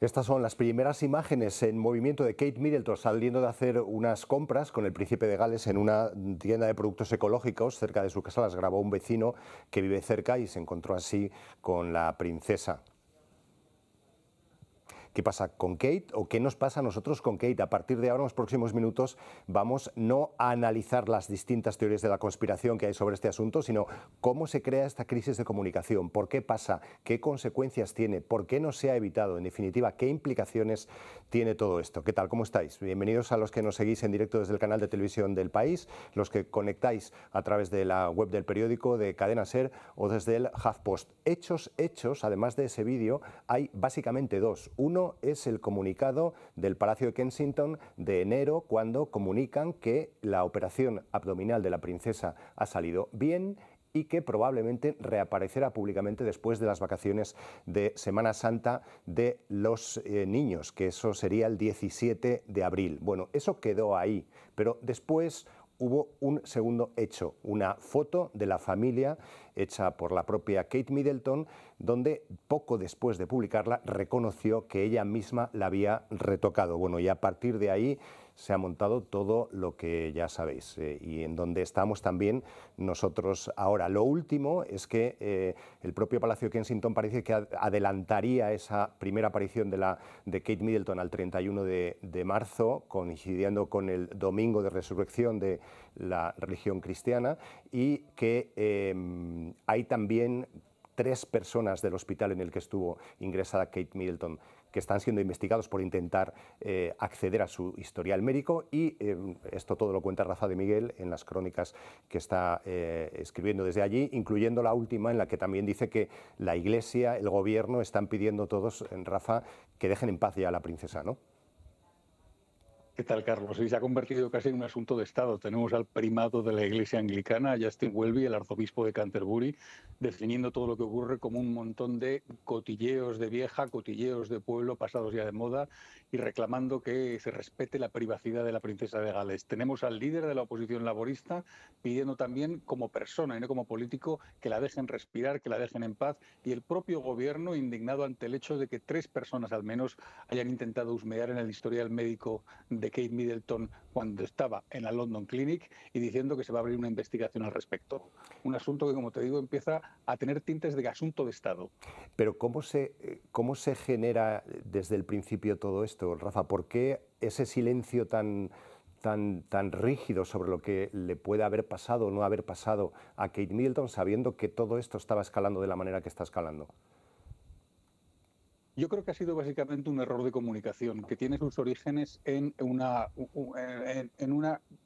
Estas son las primeras imágenes en movimiento de Kate Middleton saliendo de hacer unas compras con el príncipe de Gales en una tienda de productos ecológicos cerca de su casa. Las grabó un vecino que vive cerca y se encontró así con la princesa qué pasa con Kate o qué nos pasa a nosotros con Kate. A partir de ahora, en los próximos minutos, vamos no a analizar las distintas teorías de la conspiración que hay sobre este asunto, sino cómo se crea esta crisis de comunicación, por qué pasa, qué consecuencias tiene, por qué no se ha evitado, en definitiva, qué implicaciones tiene todo esto. ¿Qué tal? ¿Cómo estáis? Bienvenidos a los que nos seguís en directo desde el canal de televisión del país, los que conectáis a través de la web del periódico, de Cadena Ser o desde el HuffPost. Hechos, hechos, además de ese vídeo, hay básicamente dos. Uno, es el comunicado del Palacio de Kensington de enero, cuando comunican que la operación abdominal de la princesa ha salido bien y que probablemente reaparecerá públicamente después de las vacaciones de Semana Santa de los eh, niños, que eso sería el 17 de abril. Bueno, eso quedó ahí, pero después hubo un segundo hecho, una foto de la familia hecha por la propia Kate Middleton, donde poco después de publicarla reconoció que ella misma la había retocado. Bueno, y a partir de ahí se ha montado todo lo que ya sabéis eh, y en donde estamos también nosotros ahora. Lo último es que eh, el propio Palacio Kensington parece que adelantaría esa primera aparición de, la, de Kate Middleton al 31 de, marzo, coincidiendo con el domingo de resurrección de la religión cristiana y que em, hay también tres personas del hospital en el que estuvo ingresada Kate Middleton que están siendo investigados por intentar eh, acceder a su historial médico y em, esto todo lo cuenta Rafa de Miguel en las crónicas que está eh, escribiendo desde allí, incluyendo la última en la que también dice que la Iglesia, el gobierno están pidiendo todos, en Rafa, que dejen en paz ya a la princesa, ¿no? ¿Qué tal, Carlos? Y se ha convertido casi en un asunto de Estado. Tenemos al primado de la Iglesia Anglicana, Justin Welby, el arzobispo de Canterbury, definiendo todo lo que ocurre como un montón de cotilleos de vieja, cotilleos de pueblo, pasados ya de moda, y reclamando que se respete la privacidad de la princesa de Gales. Tenemos al líder de la oposición laborista pidiendo también, como persona y no como político, que la dejen respirar, que la dejen en paz, y el propio gobierno indignado ante el hecho de que tres personas al menos hayan intentado husmear en el historial médico de Kate Middleton cuando estaba en la London Clinic y diciendo que se va a abrir una investigación al respecto. Un asunto que, como te digo, empieza a tener tintes de asunto de Estado. Pero ¿cómo se, genera desde el principio todo esto, Rafa? ¿Por qué ese silencio tan... Tan, tan rígido sobre lo que le puede haber pasado o no haber pasado a Kate Middleton, sabiendo que todo esto estaba escalando de la manera que está escalando. Yo creo que ha sido básicamente un error de comunicación que tiene sus orígenes en una,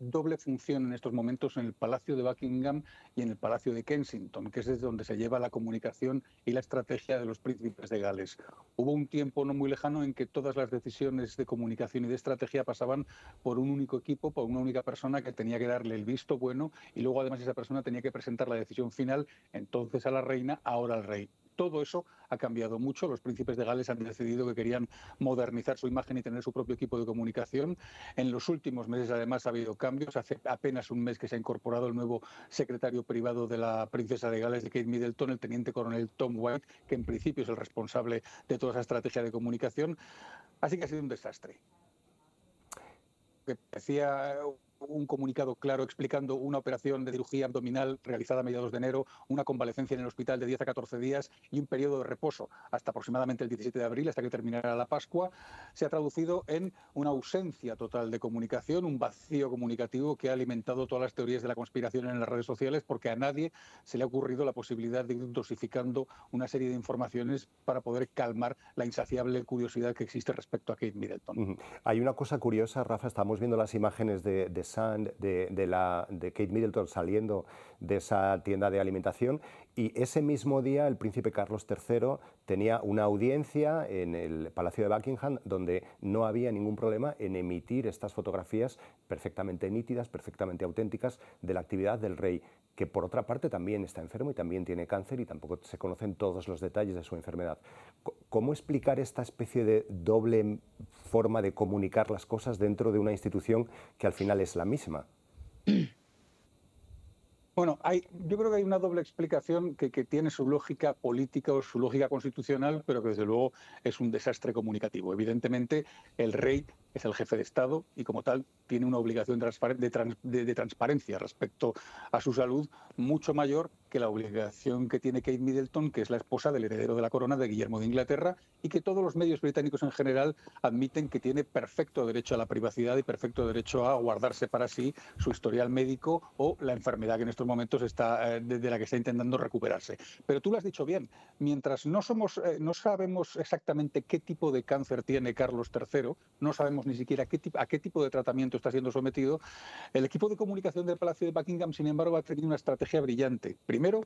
doble función en estos momentos en el Palacio de Buckingham y en el Palacio de Kensington, que es desde donde se lleva la comunicación y la estrategia de los príncipes de Gales. Hubo un tiempo no muy lejano en que todas las decisiones de comunicación y de estrategia pasaban por un único equipo, por una única persona que tenía que darle el visto bueno y luego además esa persona tenía que presentar la decisión final entonces a la reina, ahora al rey todo eso ha cambiado mucho. Los príncipes de Gales han decidido que querían modernizar su imagen y tener su propio equipo de comunicación. En los últimos meses, además, ha habido cambios. Hace apenas un mes que se ha incorporado el nuevo secretario privado de la princesa de Gales, de Kate Middleton, el teniente coronel Tom White, que en principio es el responsable de toda esa estrategia de comunicación. Así que ha sido un desastre. Que un comunicado claro explicando una operación de cirugía abdominal realizada a mediados de enero, una convalecencia en el hospital de 10 a 14 días y un periodo de reposo hasta aproximadamente el 17 de abril, hasta que terminara la Pascua, se ha traducido en una ausencia total de comunicación, un vacío comunicativo que ha alimentado todas las teorías de la conspiración en las redes sociales porque a nadie se le ha ocurrido la posibilidad de ir dosificando una serie de informaciones para poder calmar la insaciable curiosidad que existe respecto a Kate Middleton. Hay una cosa curiosa, Rafa, estamos viendo las imágenes de, de de, de Kate Middleton saliendo de esa tienda de alimentación y ese mismo día el príncipe Carlos III tenía una audiencia en el Palacio de Buckingham donde no había ningún problema en emitir estas fotografías perfectamente nítidas, perfectamente auténticas de la actividad del rey que por otra parte también está enfermo y también tiene cáncer y tampoco se conocen todos los detalles de su enfermedad. ¿Cómo explicar esta especie de doble forma de comunicar las cosas dentro de una institución que al final es la misma. Bueno, hay, yo creo que hay una doble explicación que, que, tiene su lógica política o su lógica constitucional, pero que desde luego es un desastre comunicativo. Evidentemente, el rey es el jefe de Estado y como tal tiene una obligación de, transparencia respecto a su salud mucho mayor que la obligación que tiene Kate Middleton, que es la esposa del heredero de la corona de Guillermo de Inglaterra y que todos los medios británicos en general admiten que tiene perfecto derecho a la privacidad y perfecto derecho a guardarse para sí su historial médico o la enfermedad que en estos momentos está eh, de la que está intentando recuperarse. Pero tú lo has dicho bien, mientras no somos eh, no sabemos exactamente qué tipo de cáncer tiene Carlos III, no sabemos ni siquiera qué, a qué tipo de tratamiento está siendo sometido, el equipo de comunicación del Palacio de Buckingham, sin embargo, ha tenido una estrategia brillante. Primero,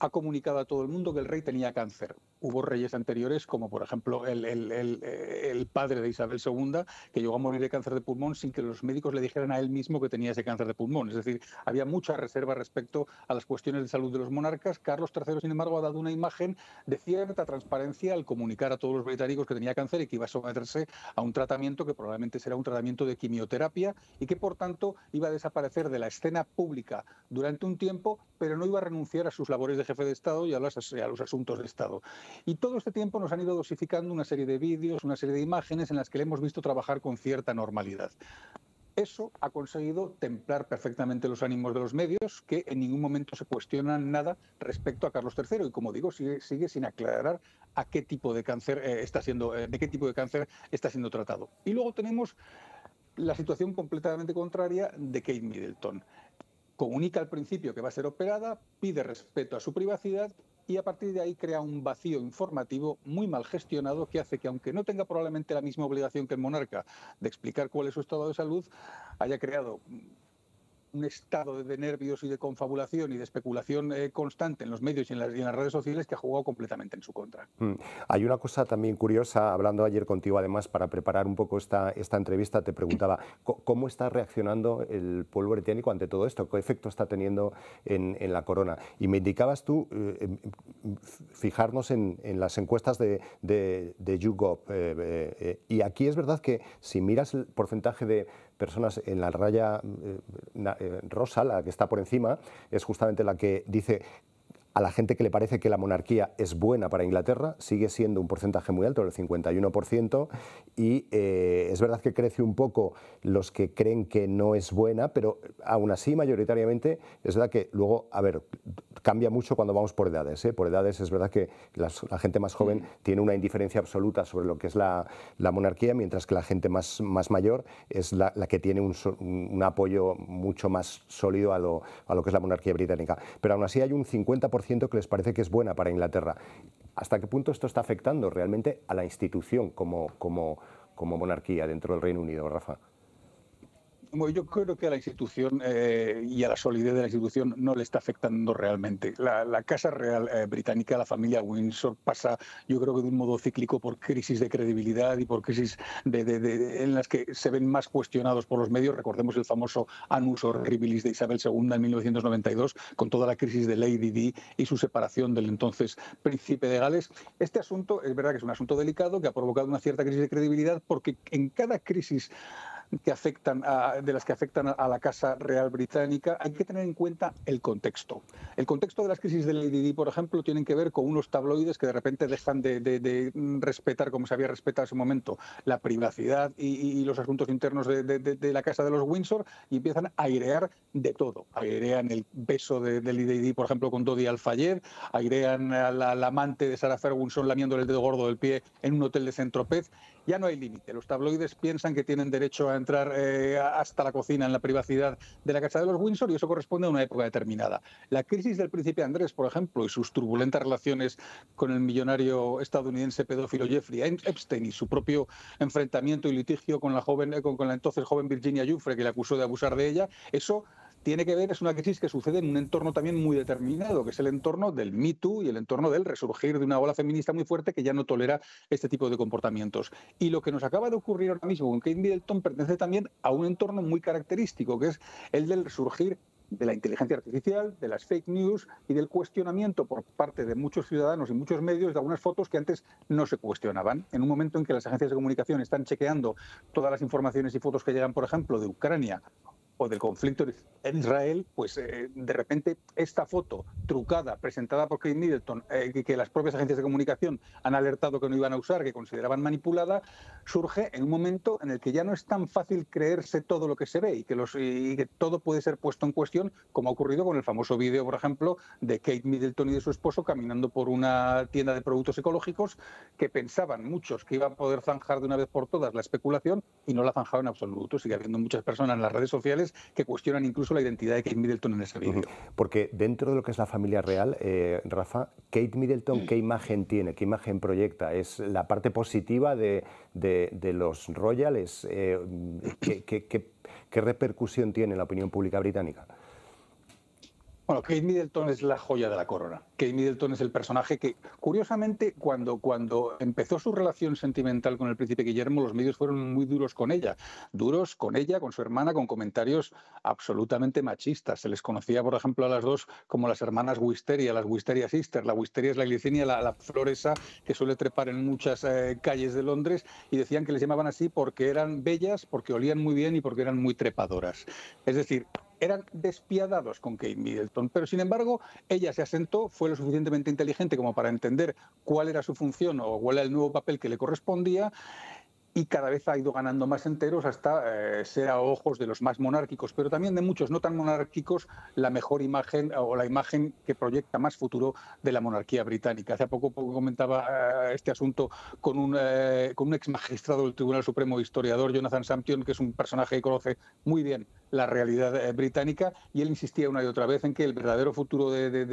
ha comunicado a todo el mundo que el rey tenía cáncer. Hubo reyes anteriores, como por ejemplo el, el, el, el, padre de Isabel II, que llegó a morir de cáncer de pulmón sin que los médicos le dijeran a él mismo que tenía ese cáncer de pulmón. Es decir, había mucha reserva respecto a las cuestiones de salud de los monarcas. Carlos III, sin embargo, ha dado una imagen de cierta transparencia al comunicar a todos los británicos que tenía cáncer y que iba a someterse a un tratamiento que probablemente será un tratamiento de quimioterapia y que por tanto iba a desaparecer de la escena pública durante un tiempo, pero no iba a renunciar a sus labores de jefe de Estado y a los asuntos de Estado. Y todo este tiempo nos han ido dosificando una serie de vídeos, una serie de imágenes en las que le hemos visto trabajar con cierta normalidad. Eso ha conseguido templar perfectamente los ánimos de los medios, que en ningún momento se cuestionan nada respecto a Carlos III. Y como digo, sigue, sin aclarar a qué tipo de cáncer eh, está eh, de qué tipo de cáncer está siendo tratado. Y luego tenemos la situación completamente contraria de Kate Middleton. Comunica al principio que va a ser operada, pide respeto a su privacidad y a partir de ahí crea un vacío informativo muy mal gestionado que hace que, aunque no tenga probablemente la misma obligación que el monarca de explicar cuál es su estado de salud, haya creado un estado de nervios y de confabulación y de especulación eh, constante en los medios y en, las, redes sociales que ha jugado completamente en su contra. Mm. Hay una cosa también curiosa, hablando ayer contigo además para preparar un poco esta, esta entrevista, te preguntaba, ¿cómo está reaccionando el pueblo británico ante todo esto? ¿Qué efecto está teniendo en, la corona? Y me indicabas tú eh, em, em, fijarnos en, las encuestas de, de, YouGov. Eh, y aquí es verdad que si miras el porcentaje de personas en la raya eh, eh, rosa, la que está por encima, es justamente la que dice a la gente que le parece que la monarquía es buena para Inglaterra sigue siendo un porcentaje muy alto, el 51%, y eh, es verdad que crece un poco los que creen que no es buena, pero aún así mayoritariamente es verdad que luego, a ver, cambia mucho cuando vamos por edades. ¿eh? Por edades es verdad que la gente más joven tiene una indiferencia absoluta sobre lo que es la, monarquía, mientras que la gente más, más mayor es la, que tiene un, apoyo mucho más sólido a lo, a lo que es la monarquía británica. Pero aún así hay un 50% que les parece que es buena para Inglaterra. ¿Hasta qué punto esto está afectando realmente a la institución como, como monarquía dentro del Reino Unido, Rafa? yo creo que a la institución eh, y a la solidez de la institución no le está afectando realmente. La, Casa Real eh, Británica, la familia Windsor, pasa, yo creo que de un modo cíclico, por crisis de credibilidad y por crisis en las que se ven más cuestionados por los medios. Recordemos el famoso Anus Horribilis de Isabel II en 1992, con toda la crisis de Lady Di y su separación del entonces príncipe de Gales. Este asunto es verdad que es un asunto delicado que ha provocado una cierta crisis de credibilidad porque en cada crisis que afectan a, de las que afectan a la Casa Real Británica, hay que tener en cuenta el contexto. El contexto de las crisis del Lady por ejemplo, tienen que ver con unos tabloides que de repente dejan de, respetar, como se había respetado en su momento, la privacidad y, los asuntos internos de, la Casa de los Windsor y empiezan a airear de todo. Airean el beso del IDD, por ejemplo, con Dodi Alfayed, airean al la, amante de Sarah Ferguson lamiéndole el dedo gordo del pie en un hotel de Centropez. Ya no hay límite. Los tabloides piensan que tienen derecho a entrar eh, hasta la cocina en la privacidad de la casa de los Windsor y eso corresponde a una época determinada. La crisis del príncipe Andrés, por ejemplo, y sus turbulentas relaciones con el millonario estadounidense pedófilo Jeffrey Epstein y su propio enfrentamiento y litigio con la, joven, eh, con, la entonces joven Virginia Jufre, que le acusó de abusar de ella, eso tiene que ver, es una crisis que sucede en un entorno también muy determinado, que es el entorno del Me y el entorno del resurgir de una ola feminista muy fuerte que ya no tolera este tipo de comportamientos. Y lo que nos acaba de ocurrir ahora mismo con Kate Middleton pertenece también a un entorno muy característico, que es el del resurgir de la inteligencia artificial, de las fake news y del cuestionamiento por parte de muchos ciudadanos y muchos medios de algunas fotos que antes no se cuestionaban. En un momento en que las agencias de comunicación están chequeando todas las informaciones y fotos que llegan, por ejemplo, de Ucrania o del conflicto en Israel, pues eh, de repente esta foto trucada, presentada por Kate Middleton, eh, que, las propias agencias de comunicación han alertado que no iban a usar, que consideraban manipulada, surge en un momento en el que ya no es tan fácil creerse todo lo que se ve y que, los, que todo puede ser puesto en cuestión, como ha ocurrido con el famoso vídeo, por ejemplo, de Kate Middleton y de su esposo caminando por una tienda de productos ecológicos que pensaban muchos que iban a poder zanjar de una vez por todas la especulación y no la zanjaron en absoluto. Sigue habiendo muchas personas en las redes sociales que cuestionan incluso la identidad de Kate Middleton en ese vídeo. Porque dentro de lo que es la familia real, eh, Rafa, Kate Middleton, mm. ¿qué imagen tiene? ¿Qué imagen proyecta? ¿Es la parte positiva de, los royales? Eh, qué repercusión tiene en la opinión pública británica? Bueno, Kate Middleton es la joya de la corona. Kate Middleton es el personaje que, curiosamente, cuando, cuando empezó su relación sentimental con el príncipe Guillermo, los medios fueron muy duros con ella. Duros con ella, con su hermana, con comentarios absolutamente machistas. Se les conocía, por ejemplo, a las dos como las hermanas Wisteria, las Wisteria Sisters. La Wisteria es la glicinia la, la floresa que suele trepar en muchas eh, calles de Londres, y decían que les llamaban así porque eran bellas, porque olían muy bien y porque eran muy trepadoras. Es decir, eran despiadados con Kate Middleton, pero sin embargo ella se asentó, fue lo suficientemente inteligente como para entender cuál era su función o cuál era el nuevo papel que le correspondía y cada vez ha ido ganando más enteros hasta eh, ser a ojos de los más monárquicos, pero también de muchos no tan monárquicos la mejor imagen eh, o la imagen que proyecta más futuro de la monarquía británica. Hace poco, comentaba eh, este asunto con un, con un ex magistrado del Tribunal Supremo, historiador Jonathan Sampion, que es un personaje que conoce muy bien la realidad eh, británica y él insistía una y otra vez en que el verdadero futuro de,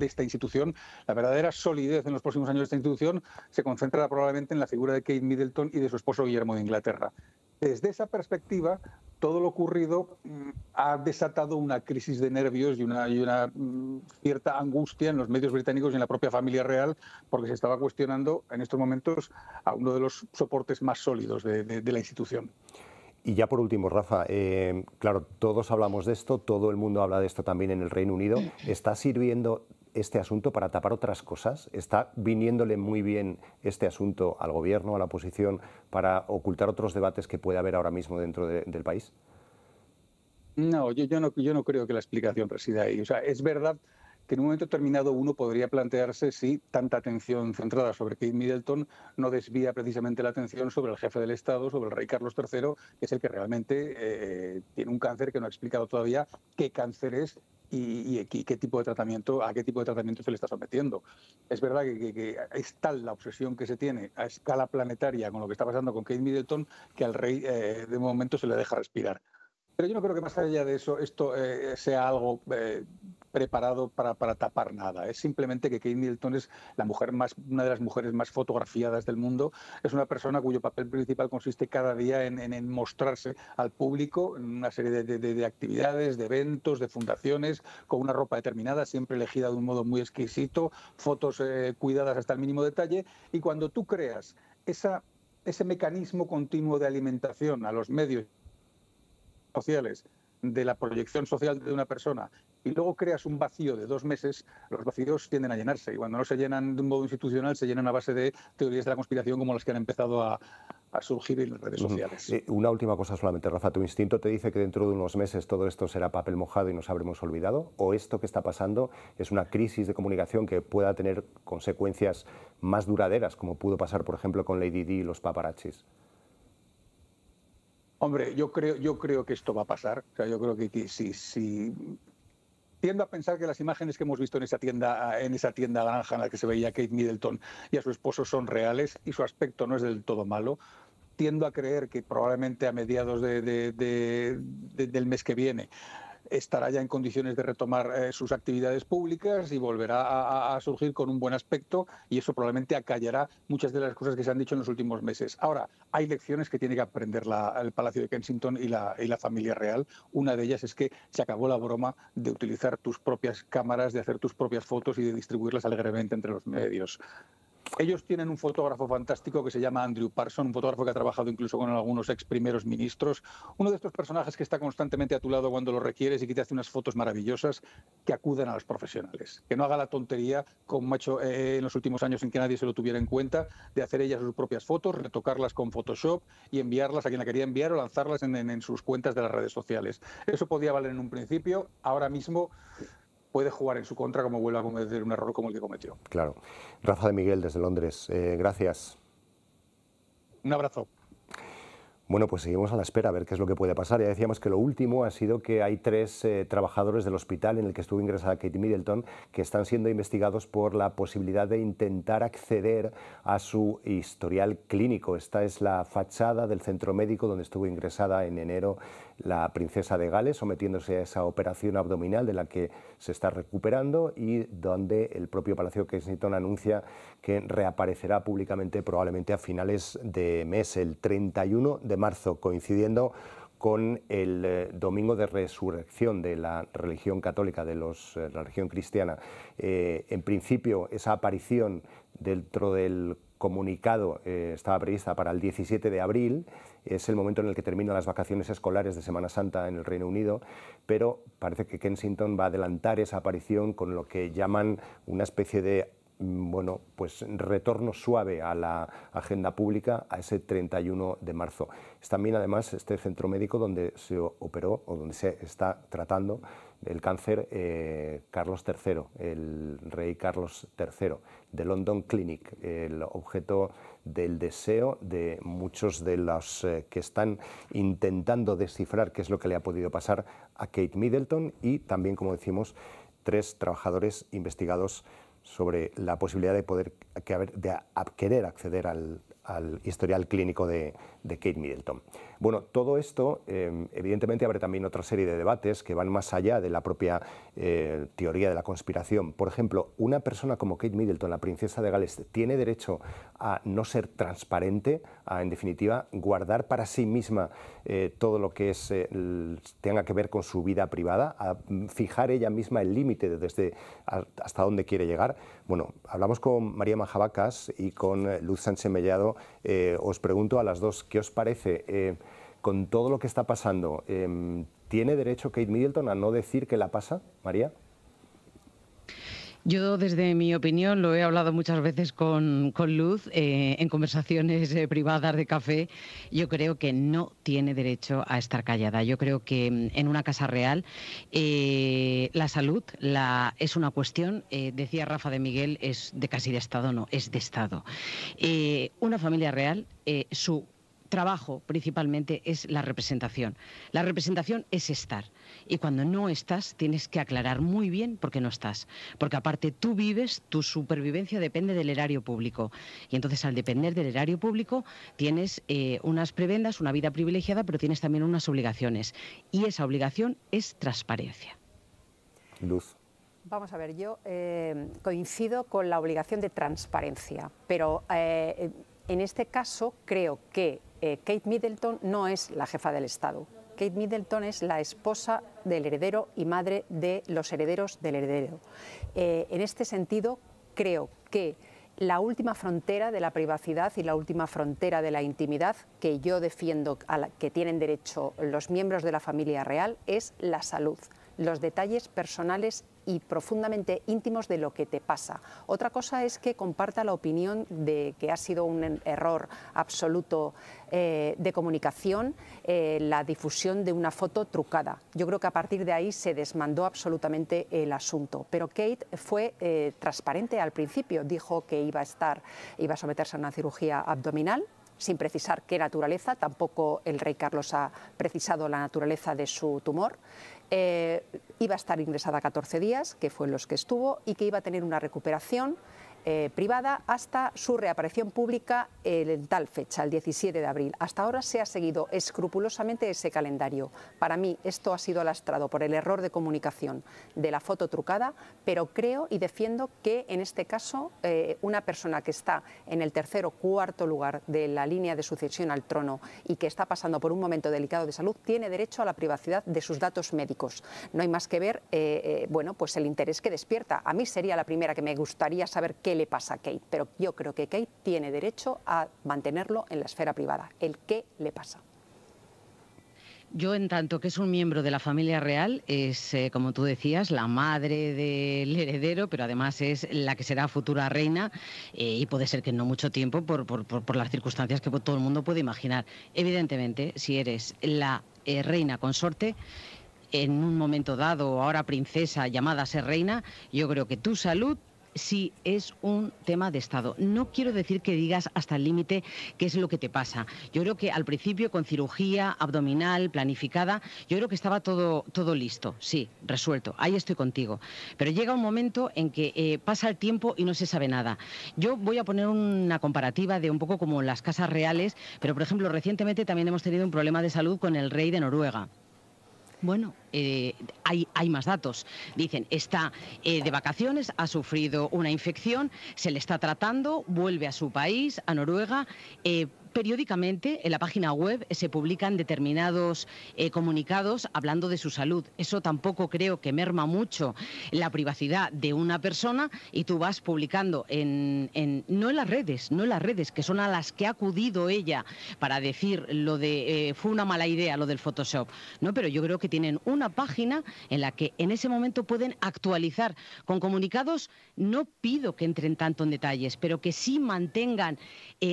esta institución, la verdadera solidez en los próximos años de esta institución, se concentra probablemente en la figura de Kate Middleton y de su esposo Guillermo de Inglaterra. Desde esa perspectiva, todo lo ocurrido mm, ha desatado una crisis de nervios y una, mm, cierta angustia en los medios británicos y en la propia familia real, porque se estaba cuestionando en estos momentos a uno de los soportes más sólidos de la institución. Y ya por último, Rafa, eh, claro, todos hablamos de esto, todo el mundo habla de esto también en el Reino Unido. ¿Está sirviendo este asunto para tapar otras cosas? ¿Está viniéndole muy bien este asunto al gobierno, a la oposición, para ocultar otros debates que puede haber ahora mismo dentro del país? No yo, no, yo no creo que la explicación resida ahí. O sea, es verdad que en un momento terminado uno podría plantearse si tanta atención centrada sobre Kate Middleton no desvía precisamente la atención sobre el jefe del Estado, sobre el rey Carlos III, que es el que realmente eh, tiene un cáncer que no ha explicado todavía qué cáncer es y, qué tipo de tratamiento, a qué tipo de tratamiento se le está sometiendo. Es verdad que, es tal la obsesión que se tiene a escala planetaria con lo que está pasando con Kate Middleton que al rey eh, de momento se le deja respirar. Pero yo no creo que más allá de eso esto eh, sea algo preparado para, para tapar nada. Es simplemente que Kate Middleton es la mujer más, una de las mujeres más fotografiadas del mundo. Es una persona cuyo papel principal consiste cada día en, en, mostrarse al público en una serie de, de, actividades, de eventos, de fundaciones, con una ropa determinada, siempre elegida de un modo muy exquisito, fotos eh, cuidadas hasta el mínimo detalle. Y cuando tú creas ese mecanismo continuo de alimentación a los medios sociales de la proyección social de una persona y luego creas un vacío de dos meses, los vacíos tienden a llenarse. Y cuando no se llenan de un modo institucional, se llenan a base de teorías de la conspiración como las que han empezado a, surgir en las redes sociales. Eh, una última cosa solamente, Rafa. ¿Tu instinto te dice que dentro de unos meses todo esto será papel mojado y nos habremos olvidado? ¿O esto que está pasando es una crisis de comunicación que pueda tener consecuencias más duraderas, como pudo pasar, por ejemplo, con Lady Di y los paparachis? Hombre, yo creo, yo creo que esto va a pasar. yo creo que, si, tiendo a pensar que las imágenes que hemos visto en esa tienda, en esa tienda granja en la que se veía a Kate Middleton y a su esposo son reales y su aspecto no es del todo malo. Tiendo a creer que probablemente a mediados del mes que viene estará ya en condiciones de retomar eh, sus actividades públicas y volverá a, surgir con un buen aspecto y eso probablemente acallará muchas de las cosas que se han dicho en los últimos meses. Ahora, hay lecciones que tiene que aprender la, el Palacio de Kensington y la, y la familia real. Una de ellas es que se acabó la broma de utilizar tus propias cámaras, de hacer tus propias fotos y de distribuirlas alegremente entre los medios. Ellos tienen un fotógrafo fantástico que se llama Andrew Parson, un fotógrafo que ha trabajado incluso con algunos ex primeros ministros, uno de estos personajes que está constantemente a tu lado cuando lo requieres y que te hace unas fotos maravillosas que acuden a los profesionales. Que no haga la tontería, como ha hecho eh, en los últimos años en que nadie se lo tuviera en cuenta, de hacer ellas sus propias fotos, retocarlas con Photoshop y enviarlas a quien la quería enviar o lanzarlas en sus cuentas de las redes sociales. Eso podía valer en un principio, ahora mismo puede jugar en su contra como vuelva a cometer un error como el que cometió. Claro. Rafa de Miguel, desde Londres, eh, gracias. Un abrazo. Bueno, pues seguimos a la espera a ver qué es lo que puede pasar. Ya decíamos que lo último ha sido que hay tres eh, trabajadores del hospital en el que estuvo ingresada Katie Middleton que están siendo investigados por la posibilidad de intentar acceder a su historial clínico. Esta es la fachada del centro médico donde estuvo ingresada en enero la princesa de Gales, sometiéndose a esa operación abdominal de la que se está recuperando y donde el propio Palacio Kensington anuncia que reaparecerá públicamente probablemente a finales de mes, el 31 de marzo, coincidiendo con el eh, domingo de resurrección de la religión católica, de los, eh, la religión cristiana. Eh, en principio, esa aparición dentro del comunicado eh, estaba prevista para el 17 de abril, es el momento en el que terminan las vacaciones escolares de Semana Santa en el Reino Unido, pero parece que Kensington va a adelantar esa aparición con lo que llaman una especie de mm, bueno, pues retorno suave a la agenda pública a ese 31 de marzo. Es también además este centro médico donde se operó o donde se está tratando el cáncer eh, Carlos III, el rey Carlos III, de London Clinic, el objeto del deseo de muchos de los eh, que están intentando descifrar qué es lo que le ha podido pasar a Kate Middleton y también, como decimos, tres trabajadores investigados sobre la posibilidad de poder querer acceder al historial clínico de, de Kate Middleton. Bueno, todo esto em, evidentemente abre también otra serie de debates que van más allá de la propia eh, teoría de la conspiración. Por ejemplo, una persona como Kate Middleton, la princesa de Gales, tiene derecho a no ser transparente, a en definitiva guardar para sí misma eh, todo lo que es, eh, tenga que ver con su vida privada, a mm, fijar ella misma el límite desde hasta dónde quiere llegar. Bueno, hablamos con María Majabacas y con Luz Sánchez Mellado. os pregunto a las dos ¿Qué os parece? Eh, con todo lo que está pasando, em, ¿tiene derecho Kate Middleton a no decir que la pasa, María? Yo, desde mi opinión, lo he hablado muchas veces con, Luz eh, en conversaciones eh, privadas de café. Yo creo que no tiene derecho a estar callada. Yo creo que em, en una casa real la salud es una cuestión, decía Rafa de Miguel, es de casi de Estado, no, es de Estado. una familia real, su trabajo principalmente es la representación. La representación es estar. Y cuando no estás, tienes que aclarar muy bien por qué no estás. Porque aparte tú vives, tu supervivencia depende del erario público. Y entonces al depender del erario público, tienes eh, unas prebendas, una vida privilegiada, pero tienes también unas obligaciones. Y esa obligación es transparencia. Luz. Vamos a ver, yo eh, coincido con la obligación de transparencia, pero eh, en este caso creo que eh, Kate Middleton no es la jefa del Estado. Kate Middleton es la esposa del heredero y madre de los herederos del heredero. Eh, en este sentido, creo que la última frontera de la privacidad y la última frontera de la intimidad que yo defiendo, a la que tienen derecho los miembros de la familia real, es la salud, los detalles personales y profundamente íntimos de lo que te pasa. Otra cosa es que comparta la opinión de que ha sido un error absoluto eh, de comunicación eh, la difusión de una foto trucada. Yo creo que a partir de ahí se desmandó absolutamente el asunto. Pero Kate fue eh, transparente al principio, dijo que iba a estar, iba a someterse a una cirugía abdominal sin precisar qué naturaleza, tampoco el rey Carlos ha precisado la naturaleza de su tumor. Eh, iba a estar ingresada 14 días, que fue en los que estuvo, y que iba a tener una recuperación eh, privada hasta su reaparición pública en tal fecha, el 17 de abril. Hasta ahora se ha seguido escrupulosamente ese calendario. Para mí esto ha sido lastrado por el error de comunicación de la foto trucada, pero creo y defiendo que en este caso eh, una persona que está en el tercer o cuarto lugar de la línea de sucesión al trono y que está pasando por un momento delicado de salud tiene derecho a la privacidad de sus datos médicos. No hay más que ver eh, bueno, pues el interés que despierta. A mí sería la primera que me gustaría saber qué le pasa a Kate, pero yo creo que Kate tiene derecho a mantenerlo en la esfera privada, el qué le pasa. Yo, en tanto que es un miembro de la familia real, es, eh, como tú decías, la madre del heredero, pero además es la que será futura reina eh, y puede ser que no mucho tiempo por, por, las circunstancias que todo el mundo puede imaginar. Evidentemente, si eres la eh, reina consorte, en un momento dado, ahora princesa llamada a ser reina, yo creo que tu salud Sí, es un tema de Estado. No quiero decir que digas hasta el límite qué es lo que te pasa. Yo creo que al principio con cirugía abdominal planificada, yo creo que estaba todo, todo listo, sí, resuelto, ahí estoy contigo. Pero llega un momento en que eh, pasa el tiempo y no se sabe nada. Yo voy a poner una comparativa de un poco como las casas reales, pero por ejemplo recientemente también hemos tenido un problema de salud con el rey de Noruega. Bueno, eh, hay, más datos. Dicen, está eh, de vacaciones, ha sufrido una infección, se le está tratando, vuelve a su país, a Noruega. Eh, Periódicamente en la página web eh, se publican determinados eh, comunicados hablando de su salud. Eso tampoco creo que merma mucho la privacidad de una persona y tú vas publicando en, no en las redes, no en las redes, que son a las que ha acudido ella para decir lo de eh, fue una mala idea lo del Photoshop. No, pero yo creo que tienen una página en la que en ese momento pueden actualizar con comunicados. No pido que entren tanto en detalles, pero que sí mantengan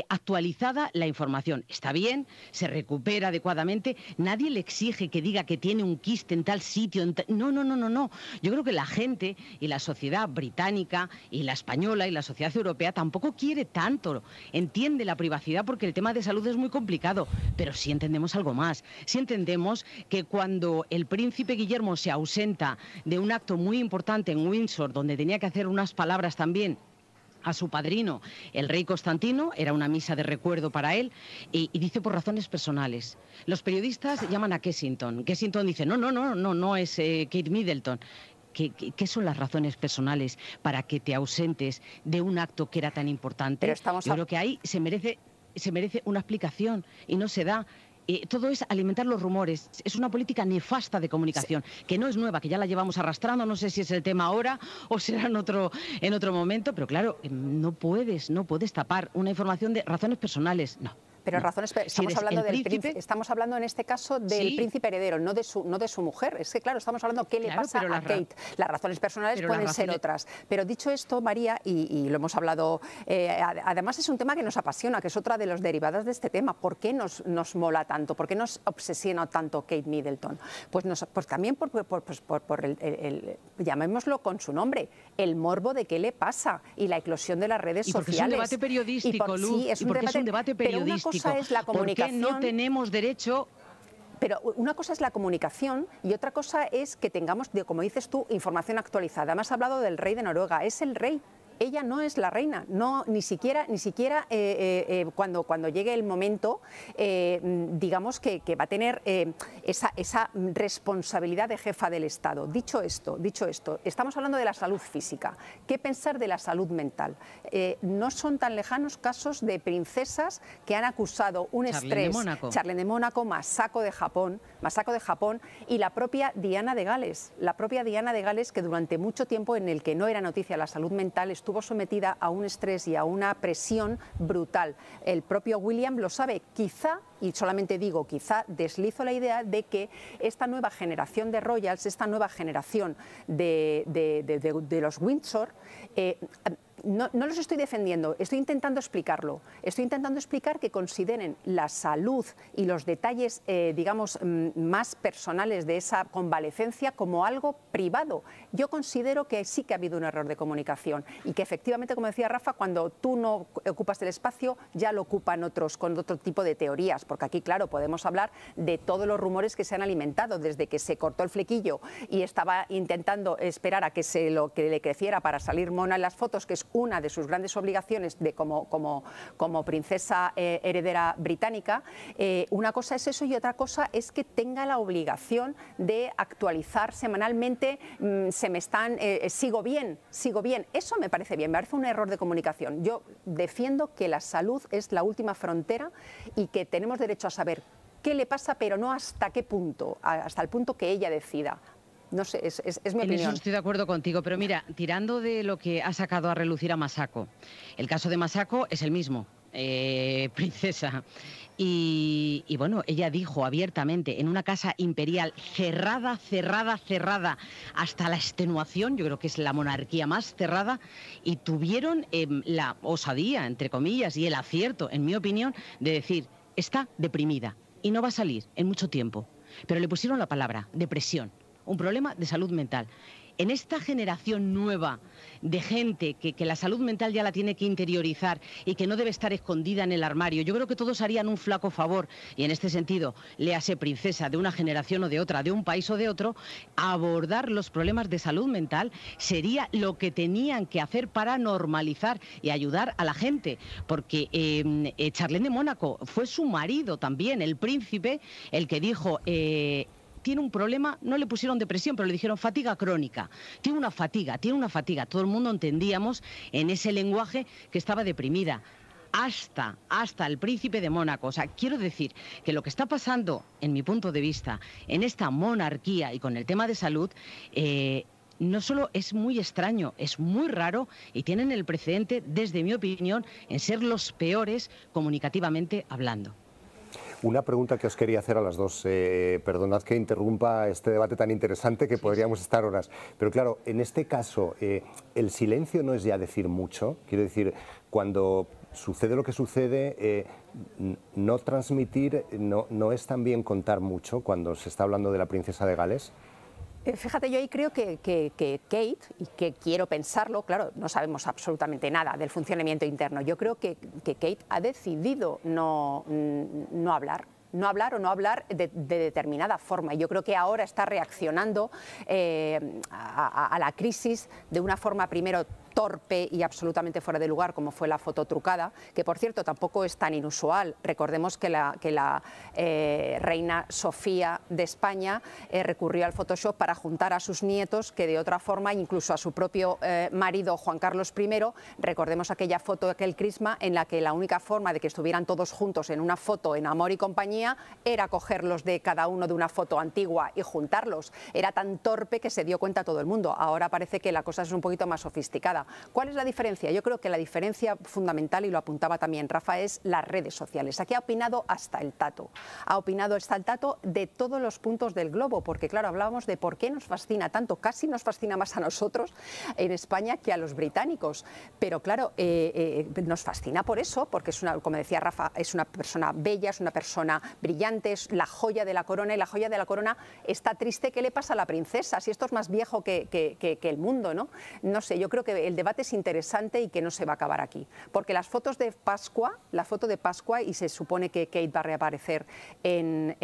actualizada la información información. Está bien, se recupera adecuadamente, nadie le exige que diga que tiene un quiste en tal sitio. No, no, no, no, no. Yo creo que la gente y la sociedad británica y la española y la sociedad europea tampoco quiere tanto. Entiende la privacidad porque el tema de salud es muy complicado, pero sí entendemos algo más. si entendemos que cuando el príncipe Guillermo se ausenta de un acto muy importante en Windsor, donde tenía que hacer unas palabras también a su padrino, el rey Constantino, era una misa de recuerdo para él, y, dice por razones personales. Los periodistas llaman a Kensington, Kensington dice, no, no, no, no, no es eh, Kate Middleton. ¿Qué, son las razones personales para que te ausentes de un acto que era tan importante? Pero que ahí se merece se merece una explicación y no se da. Eh, todo es alimentar los rumores. Es una política nefasta de comunicación, que no es nueva, que ya la llevamos arrastrando, no sé si es el tema ahora o será en otro, en otro momento, pero claro, eh, no puedes, no puedes tapar una información de razones personales, no. Pero mm. razones, estamos hablando del príncipe, estamos hablando en este caso del príncipe heredero, no de su no de su mujer. Es que claro, estamos hablando qué le pasa a Kate. Las razones personales pueden ser otras. Pero dicho esto, María, y, lo hemos hablado, eh, además es un tema que nos apasiona, que es otra de las derivadas de este tema. ¿Por qué nos, nos mola tanto? ¿Por qué nos obsesiona tanto Kate Middleton? Pues, nos, pues también por, pues el, llamémoslo con su nombre, el morbo de qué le pasa y la eclosión de las redes sociales. Es un debate periodístico, Sí, es un debate periodístico la comunicación... ¿Por qué no tenemos derecho pero una cosa es la comunicación y otra cosa es que tengamos, como dices tú, información actualizada. Me has hablado del rey de Noruega, es el rey ella no es la reina, no, ni siquiera, ni siquiera eh, eh, eh, cuando, cuando llegue el momento, mm, digamos que, va a tener esa, responsabilidad de jefa del Estado. Dicho esto, dicho esto, estamos hablando de la salud física. ¿Qué pensar de la salud mental? no son tan lejanos casos de princesas que han acusado un estrés. De Charlene de Mónaco, Masako de Japón, Masako de Japón y la propia Diana de Gales, la propia Diana de Gales que durante mucho tiempo en el que no era noticia la salud mental estuvo sometida a un estrés y a una presión brutal. El propio William lo sabe, quizá, y solamente digo quizá, deslizo la idea de que esta nueva generación de Royals, esta nueva generación de, los Windsor, eh, no, los estoy defendiendo, estoy intentando explicarlo. Estoy intentando explicar que consideren la salud y los detalles, eh, digamos, mm, más personales de esa convalecencia como algo privado. Yo considero que sí que ha habido un error de comunicación y que efectivamente, como decía Rafa, cuando tú no ocupas el espacio, ya lo ocupan otros con otro tipo de teorías, porque aquí, claro, podemos hablar de todos los rumores que se han alimentado desde que se cortó el flequillo y estaba intentando esperar a que se lo que le creciera para salir mona en las fotos, que es una de sus grandes obligaciones de como, princesa eh, heredera británica, eh, una cosa es eso y otra cosa es que tenga la obligación de actualizar semanalmente, mm, se me están, eh, sigo bien, sigo bien. Eso me parece bien, me parece un error de comunicación. Yo defiendo que la salud es la última frontera y que tenemos derecho a saber qué le pasa, pero no hasta qué punto, hasta el punto que ella decida. No sé, es, mi en opinión. estoy de acuerdo contigo, pero mira, tirando de lo que ha sacado a relucir a Masaco, el caso de Masako es el mismo. Eh, princesa. Y, bueno, ella dijo abiertamente, en una casa imperial cerrada, cerrada, cerrada, hasta la extenuación, yo creo que es la monarquía más cerrada, y tuvieron em, la osadía, entre comillas, y el acierto, en mi opinión, de decir, está deprimida y no va a salir en mucho tiempo. Pero le pusieron la palabra, depresión un problema de salud mental. En esta generación nueva de gente que, la salud mental ya la tiene que interiorizar y que no debe estar escondida en el armario, yo creo que todos harían un flaco favor, y en este sentido, léase princesa de una generación o de otra, de un país o de otro, abordar los problemas de salud mental sería lo que tenían que hacer para normalizar y ayudar a la gente. Porque eh, Charlene de Mónaco fue su marido también, el príncipe, el que dijo... Eh, tiene un problema, no le pusieron depresión, pero le dijeron fatiga crónica. Tiene una fatiga, tiene una fatiga. Todo el mundo entendíamos en ese lenguaje que estaba deprimida hasta, hasta el príncipe de Mónaco. O sea, quiero decir que lo que está pasando, en mi punto de vista, en esta monarquía y con el tema de salud, eh, no solo es muy extraño, es muy raro y tienen el precedente, desde mi opinión, en ser los peores comunicativamente hablando. Una pregunta que os quería hacer a las dos. Eh, perdonad que interrumpa este debate tan interesante que podríamos estar horas. Pero claro, en este caso, eh, el silencio no es ya decir mucho. Quiero decir, cuando sucede lo que sucede, eh, no transmitir no es también contar mucho cuando se está hablando de la princesa de Gales. Eh, fíjate, yo ahí creo que, Kate, y que quiero pensarlo, claro, no sabemos absolutamente nada del funcionamiento interno, yo creo que, Kate ha decidido no, no hablar, no hablar o no hablar de, determinada forma. yo creo que ahora está reaccionando eh, a, a, la crisis de una forma primero torpe y absolutamente fuera de lugar como fue la foto trucada, que por cierto tampoco es tan inusual. Recordemos que la, eh, reina Sofía de España eh, recurrió al Photoshop para juntar a sus nietos que de otra forma, incluso a su propio eh, marido Juan Carlos I, recordemos aquella foto, aquel crisma en la que la única forma de que estuvieran todos juntos en una foto en amor y compañía era cogerlos de cada uno de una foto antigua y juntarlos. Era tan torpe que se dio cuenta todo el mundo. Ahora parece que la cosa es un poquito más sofisticada. ¿Cuál es la diferencia? Yo creo que la diferencia fundamental, y lo apuntaba también Rafa, es las redes sociales. Aquí ha opinado hasta el tato. Ha opinado hasta el tato de todos los puntos del globo, porque claro, hablábamos de por qué nos fascina tanto, casi nos fascina más a nosotros en España que a los británicos. Pero claro, eh, eh, nos fascina por eso, porque es una, como decía Rafa, es una persona bella, es una persona brillante, es la joya de la corona y la joya de la corona está triste. ¿Qué le pasa a la princesa? Si esto es más viejo que, que el mundo, ¿no? No sé, yo creo que el el debate es interesante y que no se va a acabar aquí. Porque las fotos de Pascua, la foto de Pascua, y se supone que Kate va a reaparecer en,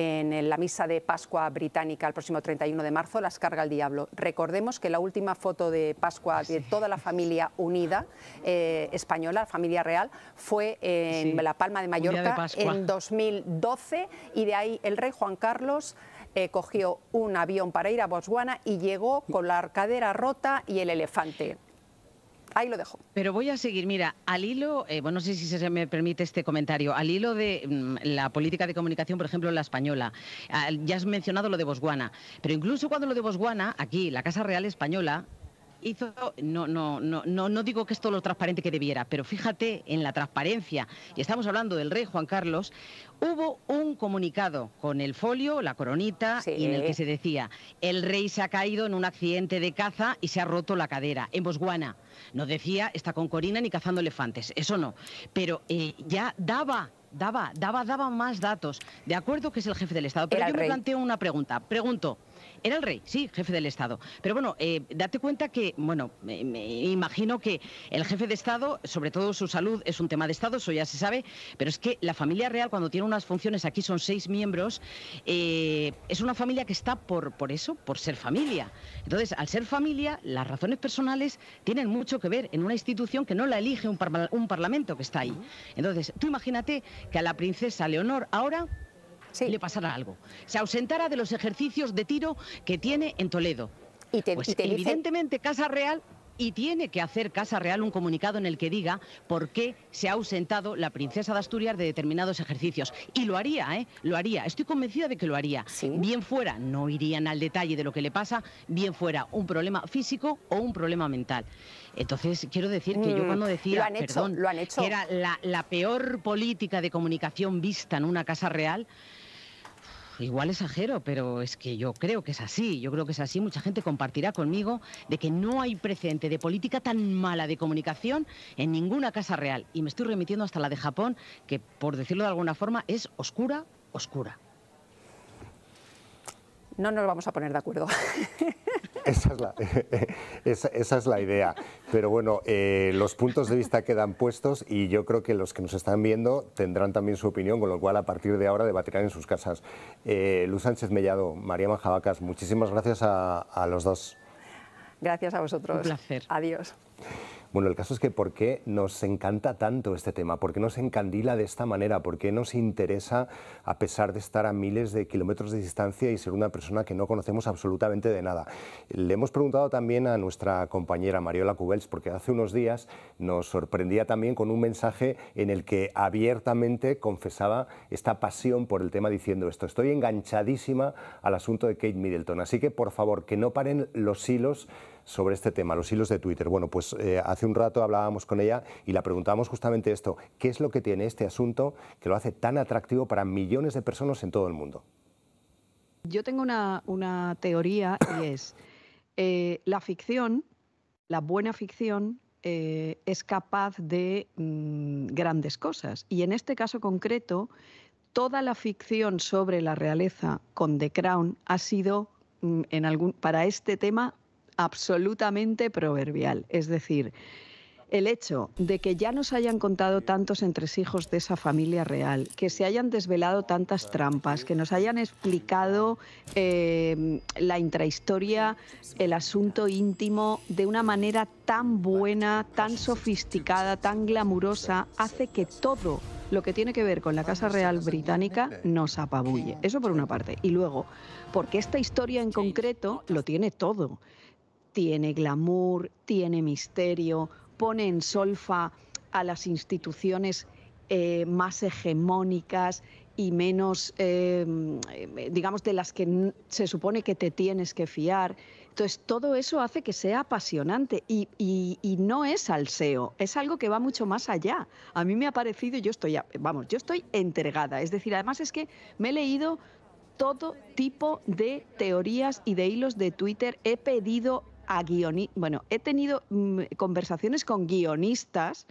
la misa de Pascua británica el próximo 31 de marzo, las carga el diablo. Recordemos que la última foto de Pascua de toda la familia unida eh, española, la familia real, fue en La Palma de Mallorca en 2012 y de ahí el rey Juan Carlos... Eh, cogió un avión para ir a Botswana y llegó con la arcadera rota y el elefante. Ahí lo dejo. Pero voy a seguir, mira, al hilo, eh, bueno, no sé si se me permite este comentario, al hilo de mm, la política de comunicación, por ejemplo, la española. Ah, ya has mencionado lo de Bosguana, pero incluso cuando lo de Bosguana, aquí, la Casa Real Española, hizo, no, no, no, no, digo que esto lo transparente que debiera, pero fíjate en la transparencia, y estamos hablando del rey Juan Carlos, hubo un comunicado con el folio, la coronita, y en el que se decía, el rey se ha caído en un accidente de caza y se ha roto la cadera, en Bosguana. No decía, está con Corina ni cazando elefantes, eso no, pero eh, ya daba daba, daba, daba más datos. De acuerdo que es el jefe del Estado, pero yo me planteo una pregunta. Pregunto, era el rey, sí, jefe del Estado. Pero bueno, eh, date cuenta que, bueno, me, imagino que el jefe de Estado, sobre todo su salud, es un tema de Estado, eso ya se sabe, pero es que la familia real, cuando tiene unas funciones, aquí son seis miembros, eh, es una familia que está por, por eso, por ser familia. Entonces, al ser familia, las razones personales tienen mucho que ver en una institución que no la elige un parlamento que está ahí. Entonces, tú imagínate que a la princesa Leonor ahora le pasará algo. Se ausentara de los ejercicios de tiro que tiene en Toledo. Y pues evidentemente Casa Real y tiene que hacer Casa Real un comunicado en el que diga por qué se ha ausentado la princesa de Asturias de determinados ejercicios. Y lo haría, ¿eh? Lo haría. Estoy convencida de que lo haría. Bien fuera, no irían al detalle de lo que le pasa, bien fuera un problema físico o un problema mental. Entonces, quiero decir que yo mm, cuando decía, perdón, lo han hecho. que era la peor política de comunicación vista en una Casa Real, igual exagero, pero es que yo creo que es así, yo creo que es así, mucha gente compartirá conmigo de que no hay precedente de política tan mala de comunicación en ninguna casa real. Y me estoy remitiendo hasta la de Japón, que por decirlo de alguna forma es oscura, oscura. No nos vamos a poner de acuerdo. esa es la, esa, es la idea. Pero bueno, eh, los puntos de vista quedan puestos y yo creo que los que nos están viendo tendrán también su opinión, con lo cual a partir de ahora debatirán en sus casas. Eh, Luz Sánchez Mellado, María Manjabacas, muchísimas gracias a, a los dos. Gracias a vosotros. Un placer. Adiós. Bueno, el caso es que ¿por qué nos encanta tanto este tema? ¿Por qué nos encandila de esta manera? ¿Por qué nos interesa, a pesar de estar a miles de kilómetros de distancia y ser una persona que no conocemos absolutamente de nada? Le hemos preguntado también a nuestra compañera Mariola Cubels, porque hace unos días nos sorprendía también con un mensaje en el que abiertamente confesaba esta pasión por el tema diciendo esto, estoy enganchadísima al asunto de Kate Middleton, así que por favor que no paren los hilos sobre este tema, los hilos de Twitter. Bueno, pues eh, hace un rato hablábamos con ella y la preguntábamos justamente esto, ¿qué es lo que tiene este asunto que lo hace tan atractivo para millones de personas en todo el mundo? Yo tengo una, teoría y es, eh, la ficción, la buena ficción, eh, es capaz de mm, grandes cosas. Y en este caso concreto, toda la ficción sobre la realeza con The Crown ha sido, mm, en algún, para este tema, absolutamente proverbial. Es decir, el hecho de que ya nos hayan contado tantos entresijos de esa familia real, que se hayan desvelado tantas trampas, que nos hayan explicado em, la intrahistoria, el asunto íntimo, de una manera tan buena, tan sofisticada, tan glamurosa, hace que todo lo que tiene que ver con la Casa Real Británica nos apabulle. Eso por una parte. Y luego, porque esta historia en concreto lo tiene todo tiene glamour, tiene misterio, pone en solfa a las instituciones eh, más hegemónicas y menos, em, eh, digamos, de las que se supone que te tienes que fiar. Entonces, todo eso hace que sea apasionante y, no es al SEO, es algo que va mucho más allá. A mí me ha parecido, yo estoy, vamos, yo estoy entregada. Es decir, además es que me he leído todo tipo de teorías y de hilos de Twitter. He pedido bueno, he tenido mm, conversaciones con guionistas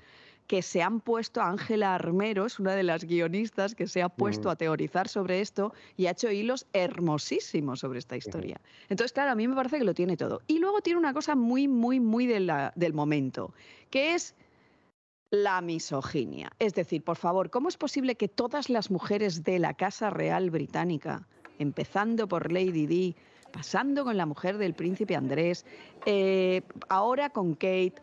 que se han puesto, Ángela Armero es una de las guionistas que se ha puesto a teorizar sobre esto y ha hecho hilos hermosísimos sobre esta historia. Entonces, claro, a mí me parece que lo tiene todo. Y luego tiene una cosa muy, muy, muy del momento, que es la misoginia. Es decir, por favor, ¿cómo es posible que todas las mujeres de la Casa Real Británica, empezando por Lady D pasando con la mujer del príncipe Andrés, eh, ahora con Kate,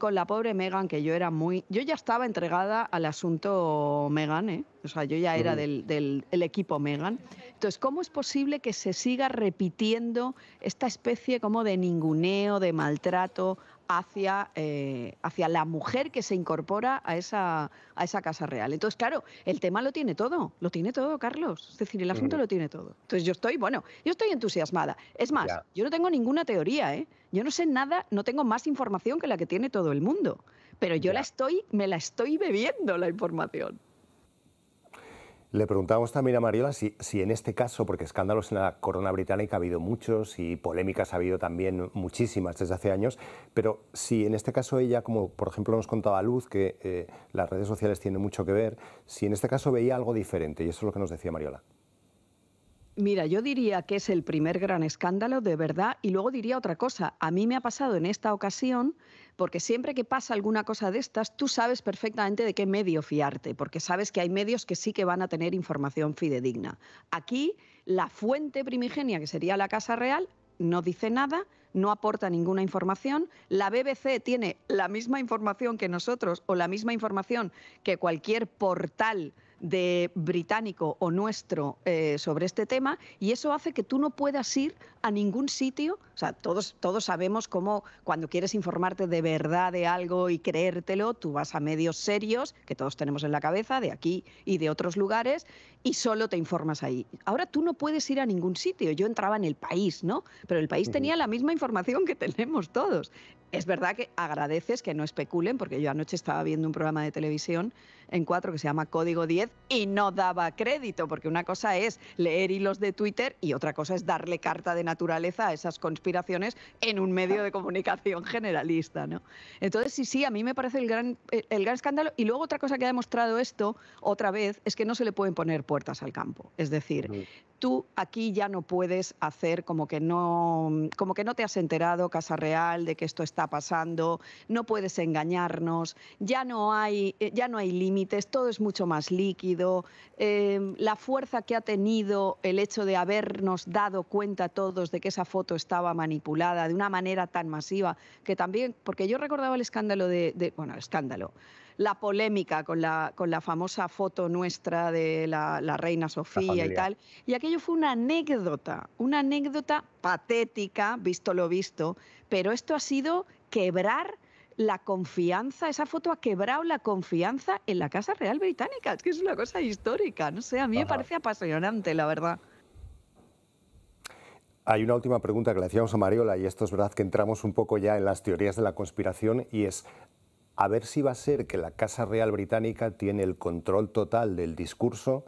con la pobre Megan, que yo era muy. Yo ya estaba entregada al asunto Megan, ¿eh? O sea, yo ya era del, equipo Megan. Entonces, ¿cómo es posible que se siga repitiendo esta especie como de ninguneo, de maltrato hacia, eh, hacia la mujer que se incorpora a esa, a esa casa real. Entonces, claro, el tema lo tiene todo, lo tiene todo, Carlos. Es decir, el asunto lo tiene todo. Entonces, yo estoy, bueno, yo estoy entusiasmada. Es más, yo no tengo ninguna teoría, ¿eh? Yo no sé nada, no tengo más información que la que tiene todo el mundo. Pero yo la estoy, me la estoy bebiendo la información. Le preguntábamos también a Mariola si, si, en este caso, porque escándalos en la corona británica ha habido muchos y polémicas ha habido también muchísimas desde hace años, pero si en este caso ella, como por ejemplo nos contaba Luz, que eh, las redes sociales tienen mucho que ver, si en este caso veía algo diferente, y eso es lo que nos decía Mariola. Mira, yo diría que es el primer gran escándalo de verdad y luego diría otra cosa. A mí me ha pasado en esta ocasión porque siempre que pasa alguna cosa de estas, tú sabes perfectamente de qué medio fiarte, porque sabes que hay medios que sí que van a tener información fidedigna. Aquí, la fuente primigenia, que sería la Casa Real, no dice nada, no aporta ninguna información. La BBC tiene la misma información que nosotros o la misma información que cualquier portal de británico o nuestro eh, sobre este tema y eso hace que tú no puedas ir a ningún sitio. O sea, todos, todos sabemos cómo cuando quieres informarte de verdad de algo y creértelo, tú vas a medios serios que todos tenemos en la cabeza, de aquí y de otros lugares, y solo te informas ahí. Ahora tú no puedes ir a ningún sitio. Yo entraba en el país, ¿no? Pero el país tenía la misma información que tenemos todos. Es verdad que agradeces que no especulen, porque yo anoche estaba viendo un programa de televisión en cuatro que se llama Código 10 y no daba crédito, porque una cosa es leer hilos de Twitter y otra cosa es darle carta de naturaleza a esas conspiraciones en un medio de comunicación generalista. ¿no? Entonces, sí, sí, a mí me parece el gran, el gran escándalo. Y luego otra cosa que ha demostrado esto, otra vez, es que no se le pueden poner puertas al campo. Es decir, tú aquí ya no puedes hacer como que no, como que no te has enterado, Casa Real, de que esto está pasando, no puedes engañarnos, ya no hay, eh, ya no hay todo es mucho más líquido. Em, la fuerza que ha tenido el hecho de habernos dado cuenta todos de que esa foto estaba manipulada de una manera tan masiva, que también, porque yo recordaba el escándalo de, bueno, el escándalo, la polémica con la, famosa foto nuestra de la, reina Sofía y tal. Y aquello fue una anécdota, una anécdota patética, visto lo visto, pero esto ha sido quebrar la confianza, esa foto ha quebrado la confianza en la Casa Real Británica. Es que es una cosa histórica, no sé, a mí me parece apasionante, la verdad. Hay una última pregunta que le hacíamos a Mariola, y esto es verdad que entramos un poco ya en las teorías de la conspiración, y es a ver si va a ser que la Casa Real Británica tiene el control total del discurso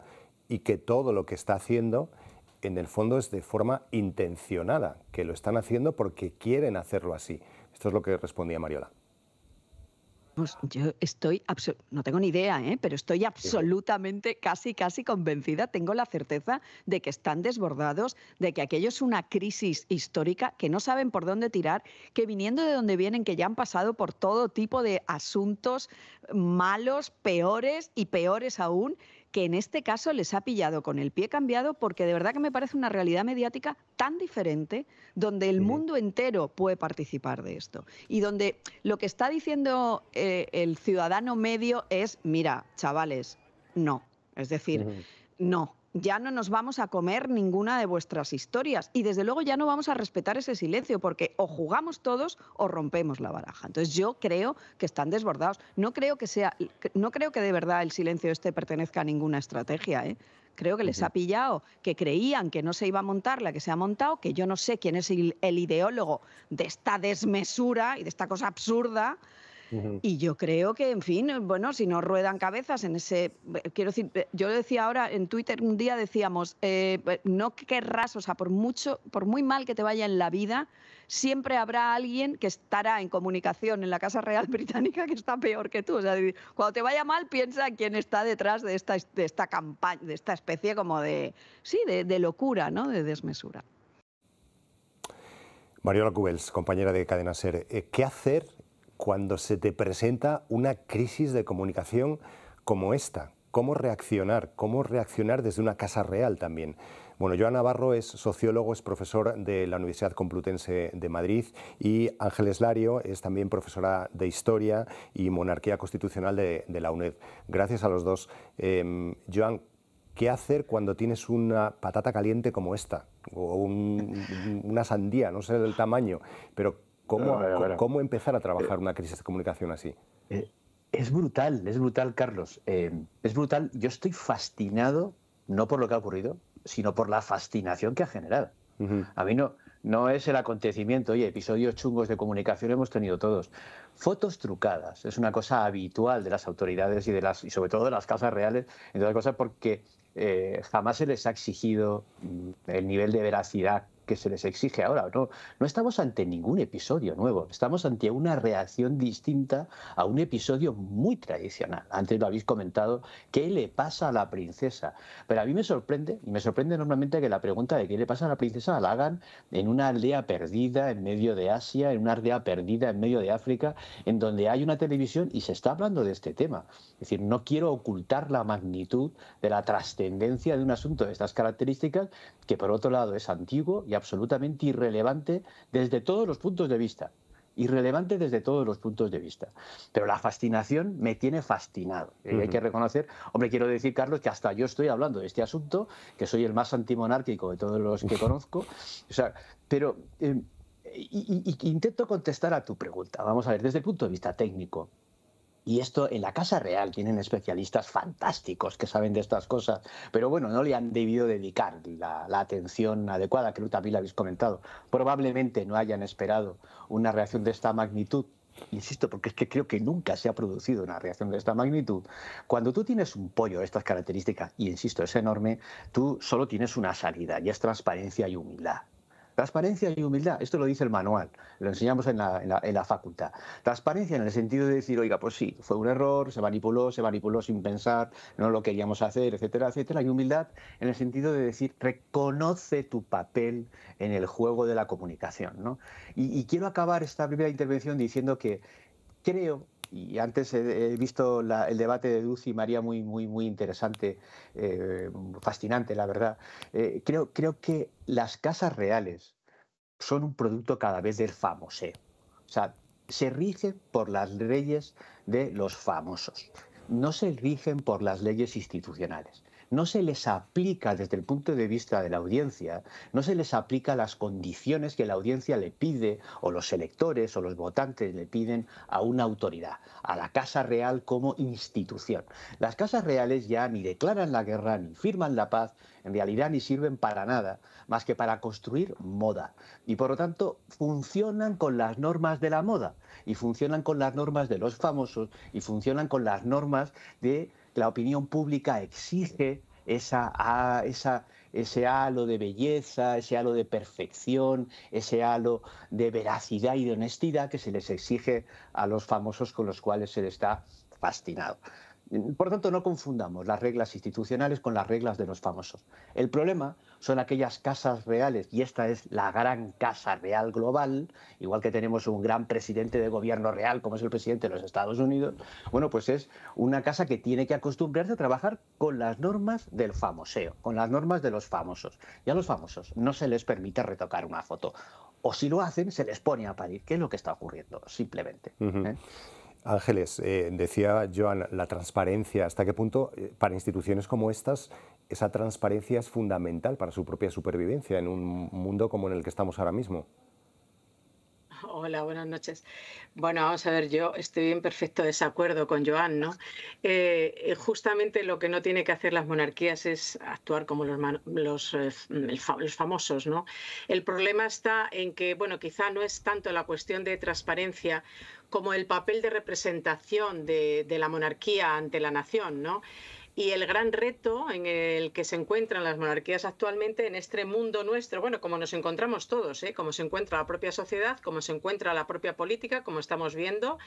y que todo lo que está haciendo en el fondo es de forma intencionada, que lo están haciendo porque quieren hacerlo así. Esto es lo que respondía Mariola yo estoy, no tengo ni idea, ¿eh? pero estoy absolutamente casi, casi convencida, tengo la certeza de que están desbordados, de que aquello es una crisis histórica, que no saben por dónde tirar, que viniendo de donde vienen, que ya han pasado por todo tipo de asuntos malos, peores y peores aún, que en este caso les ha pillado con el pie cambiado porque de verdad que me parece una realidad mediática tan diferente donde el mundo entero puede participar de esto y donde lo que está diciendo eh, el ciudadano medio es, mira, chavales, no. Es decir, no, ya no nos vamos a comer ninguna de vuestras historias y desde luego ya no vamos a respetar ese silencio porque o jugamos todos o rompemos la baraja. Entonces yo creo que están desbordados. No creo que sea, no creo que de verdad el silencio este pertenezca a ninguna estrategia. ¿eh? creo que les ha pillado, que creían que no se iba a montar la que se ha montado, que yo no sé quién es el, ideólogo de esta desmesura y de esta cosa absurda, y yo creo que, en fin, eh, bueno, si no ruedan cabezas en ese... Eh, quiero decir, eh, yo decía ahora en Twitter un día, decíamos, no querrás, o sea, por mucho, por muy mal que te vaya en la vida, siempre habrá alguien que estará en comunicación en la Casa Real Británica que está peor que tú. O sea, cuando te vaya mal, piensa quién está detrás de esta, campaña, de esta especie como de, sí, de, locura, ¿no? De desmesura. Mariola Cubels, compañera de Cadena Ser, ¿qué hacer cuando se te presenta una crisis de comunicación como esta? ¿Cómo reaccionar? ¿Cómo reaccionar desde una casa real también? Bueno, Joan Navarro es sociólogo, es profesor de la Universidad Complutense de Madrid y Ángeles Lario es también profesora de Historia y Monarquía Constitucional de, la UNED. Gracias a los dos. Em, Joan, ¿qué hacer cuando tienes una patata caliente como esta? O una sandía, no sé el tamaño, pero ¿Cómo, empezar a trabajar eh, una crisis de comunicación así? Eh, es brutal, es brutal, Carlos. Eh, es brutal. Yo estoy fascinado, no por lo que ha ocurrido, sino por la fascinación que ha generado. A mí no, no es el acontecimiento, oye, episodios chungos de comunicación hemos tenido todos. Fotos trucadas, es una cosa habitual de las autoridades y, de las, y sobre todo de las casas reales, en todas cosas porque jamás se les ha exigido mm, el nivel de veracidad que se les exige ahora. No, no estamos ante ningún episodio nuevo, estamos ante una reacción distinta a un episodio muy tradicional. Antes lo habéis comentado, ¿qué le pasa a la princesa? Pero a mí me sorprende, y me sorprende normalmente que la pregunta de qué le pasa a la princesa la hagan en una aldea perdida en medio de Asia, en una aldea perdida en medio de África, en donde hay una televisión y se está hablando de este tema. Es decir, no quiero ocultar la magnitud de la trascendencia de un asunto de estas características, que por otro lado es antiguo y absolutamente irrelevante desde todos los puntos de vista. Irrelevante desde todos los puntos de vista. Pero la fascinación me tiene fascinado. Eh, hay que reconocer, hombre, quiero decir, Carlos, que hasta yo estoy hablando de este asunto, que soy el más antimonárquico de todos los que conozco. O sea, pero eh, intento contestar a tu pregunta. Vamos a ver, desde el punto de vista técnico. Y esto en la Casa Real tienen especialistas fantásticos que saben de estas cosas, pero bueno, no le han debido dedicar la, atención adecuada, creo que también lo habéis comentado. Probablemente no hayan esperado una reacción de esta magnitud, insisto, porque es que creo que nunca se ha producido una reacción de esta magnitud. Cuando tú tienes un pollo de estas características, y insisto, es enorme, tú solo tienes una salida, y es transparencia y humildad. Transparencia y humildad, esto lo dice el manual, lo enseñamos en la, facultad. Transparencia en el sentido de decir, oiga, pues sí, fue un error, se manipuló, se manipuló sin pensar, no lo queríamos hacer, etcétera, etcétera. Y humildad en el sentido de decir, reconoce tu papel en el juego de la comunicación. ¿no? y quiero acabar esta primera intervención diciendo que creo, y antes he visto el debate de Dulce y María muy, muy, muy interesante, eh, fascinante, la verdad. Eh, creo, creo que las casas reales son un producto cada vez del famoseo. O sea, se rigen por las leyes de los famosos, no se rigen por las leyes institucionales no se les aplica desde el punto de vista de la audiencia, no se les aplica las condiciones que la audiencia le pide o los electores o los votantes le piden a una autoridad, a la Casa Real como institución. Las casas reales ya ni declaran la guerra ni firman la paz, en realidad ni sirven para nada más que para construir moda y por lo tanto funcionan con las normas de la moda y funcionan con las normas de los famosos y funcionan con las normas de la opinión pública exige esa, ese halo de belleza, ese halo de perfección, ese halo de veracidad y de honestidad que se les exige a los famosos con los cuales se les está fascinado. Por tanto, no confundamos las reglas institucionales con las reglas de los famosos. El problema son aquellas casas reales, y esta es la gran casa real global, igual que tenemos un gran presidente de gobierno real, como es el presidente de los Estados Unidos, bueno, pues es una casa que tiene que acostumbrarse a trabajar con las normas del famoseo, con las normas de los famosos. Y a los famosos no se les permite retocar una foto. O si lo hacen, se les pone a parir, que es lo que está ocurriendo, simplemente. Ángeles, eh, decía Joan, la transparencia, ¿hasta qué punto eh, para instituciones como estas esa transparencia es fundamental para su propia supervivencia en un mundo como en el que estamos ahora mismo? Hola, buenas noches. Bueno, vamos a ver, yo estoy en perfecto desacuerdo con Joan, ¿no? Eh, eh, justamente lo que no tiene que hacer las monarquías es actuar como los, eh, mm, los, famosos, ¿no? El problema está en que, bueno, quizá no es tanto la cuestión de transparencia como el papel de representación de la monarquía ante la nación, ¿no? y el gran reto en el que se encuentran las monarquías actualmente en este mundo nuestro, bueno, como nos encontramos todos, ¿eh? como se encuentra la propia sociedad, como se encuentra la propia política, como estamos viendo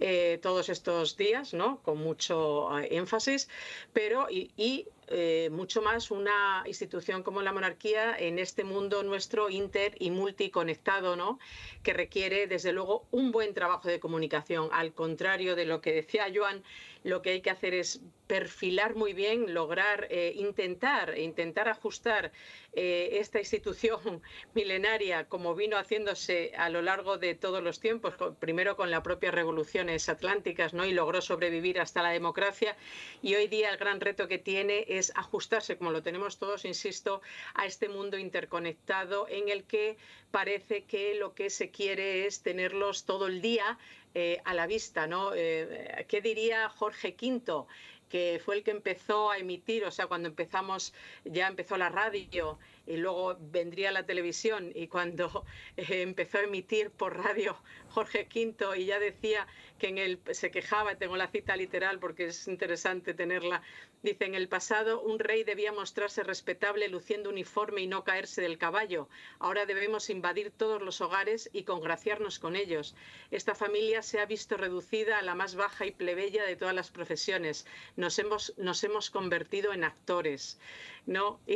eh, todos estos días, ¿no? Con mucho eh, énfasis, pero y, y eh, mucho más una institución como la monarquía en este mundo nuestro inter y multiconectado, ¿no? que requiere desde luego un buen trabajo de comunicación. Al contrario de lo que decía Joan, lo que hay que hacer es perfilar muy bien, lograr eh, intentar, intentar ajustar eh, esta institución milenaria como vino haciéndose a lo largo de todos los tiempos, primero con las propias revoluciones atlánticas, ¿no? y logró sobrevivir hasta la democracia. Y hoy día el gran reto que tiene es es ajustarse, como lo tenemos todos, insisto, a este mundo interconectado en el que parece que lo que se quiere es tenerlos todo el día eh, a la vista. ¿no? Eh, ¿Qué diría Jorge V? que fue el que empezó a emitir, o sea, cuando empezamos, ya empezó la radio, y luego vendría la televisión y cuando eh, empezó a emitir por radio Jorge V y ya decía que en él se quejaba, tengo la cita literal porque es interesante tenerla, dice en el pasado un rey debía mostrarse respetable luciendo uniforme y no caerse del caballo. Ahora debemos invadir todos los hogares y congraciarnos con ellos. Esta familia se ha visto reducida a la más baja y plebeya de todas las profesiones. Nos hemos, nos hemos convertido en actores, ¿no?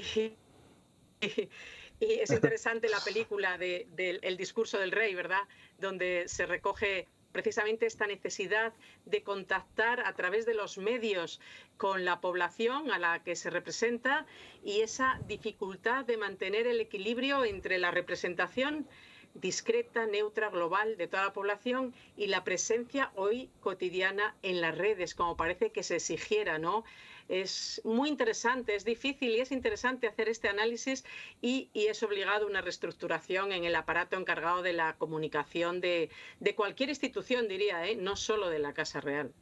y es interesante la película del discurso del rey, ¿verdad? Donde se recoge precisamente esta necesidad de contactar a través de los medios con la población a la que se representa y esa dificultad de mantener el equilibrio entre la representación discreta, neutra, global de toda la población y la presencia hoy cotidiana en las redes, como parece que se exigiera, ¿no? es muy interesante, es difícil y es interesante hacer este análisis y, es obligado una reestructuración en el aparato encargado de la comunicación de, cualquier institución, diría, ¿eh? no solo de la Casa Real.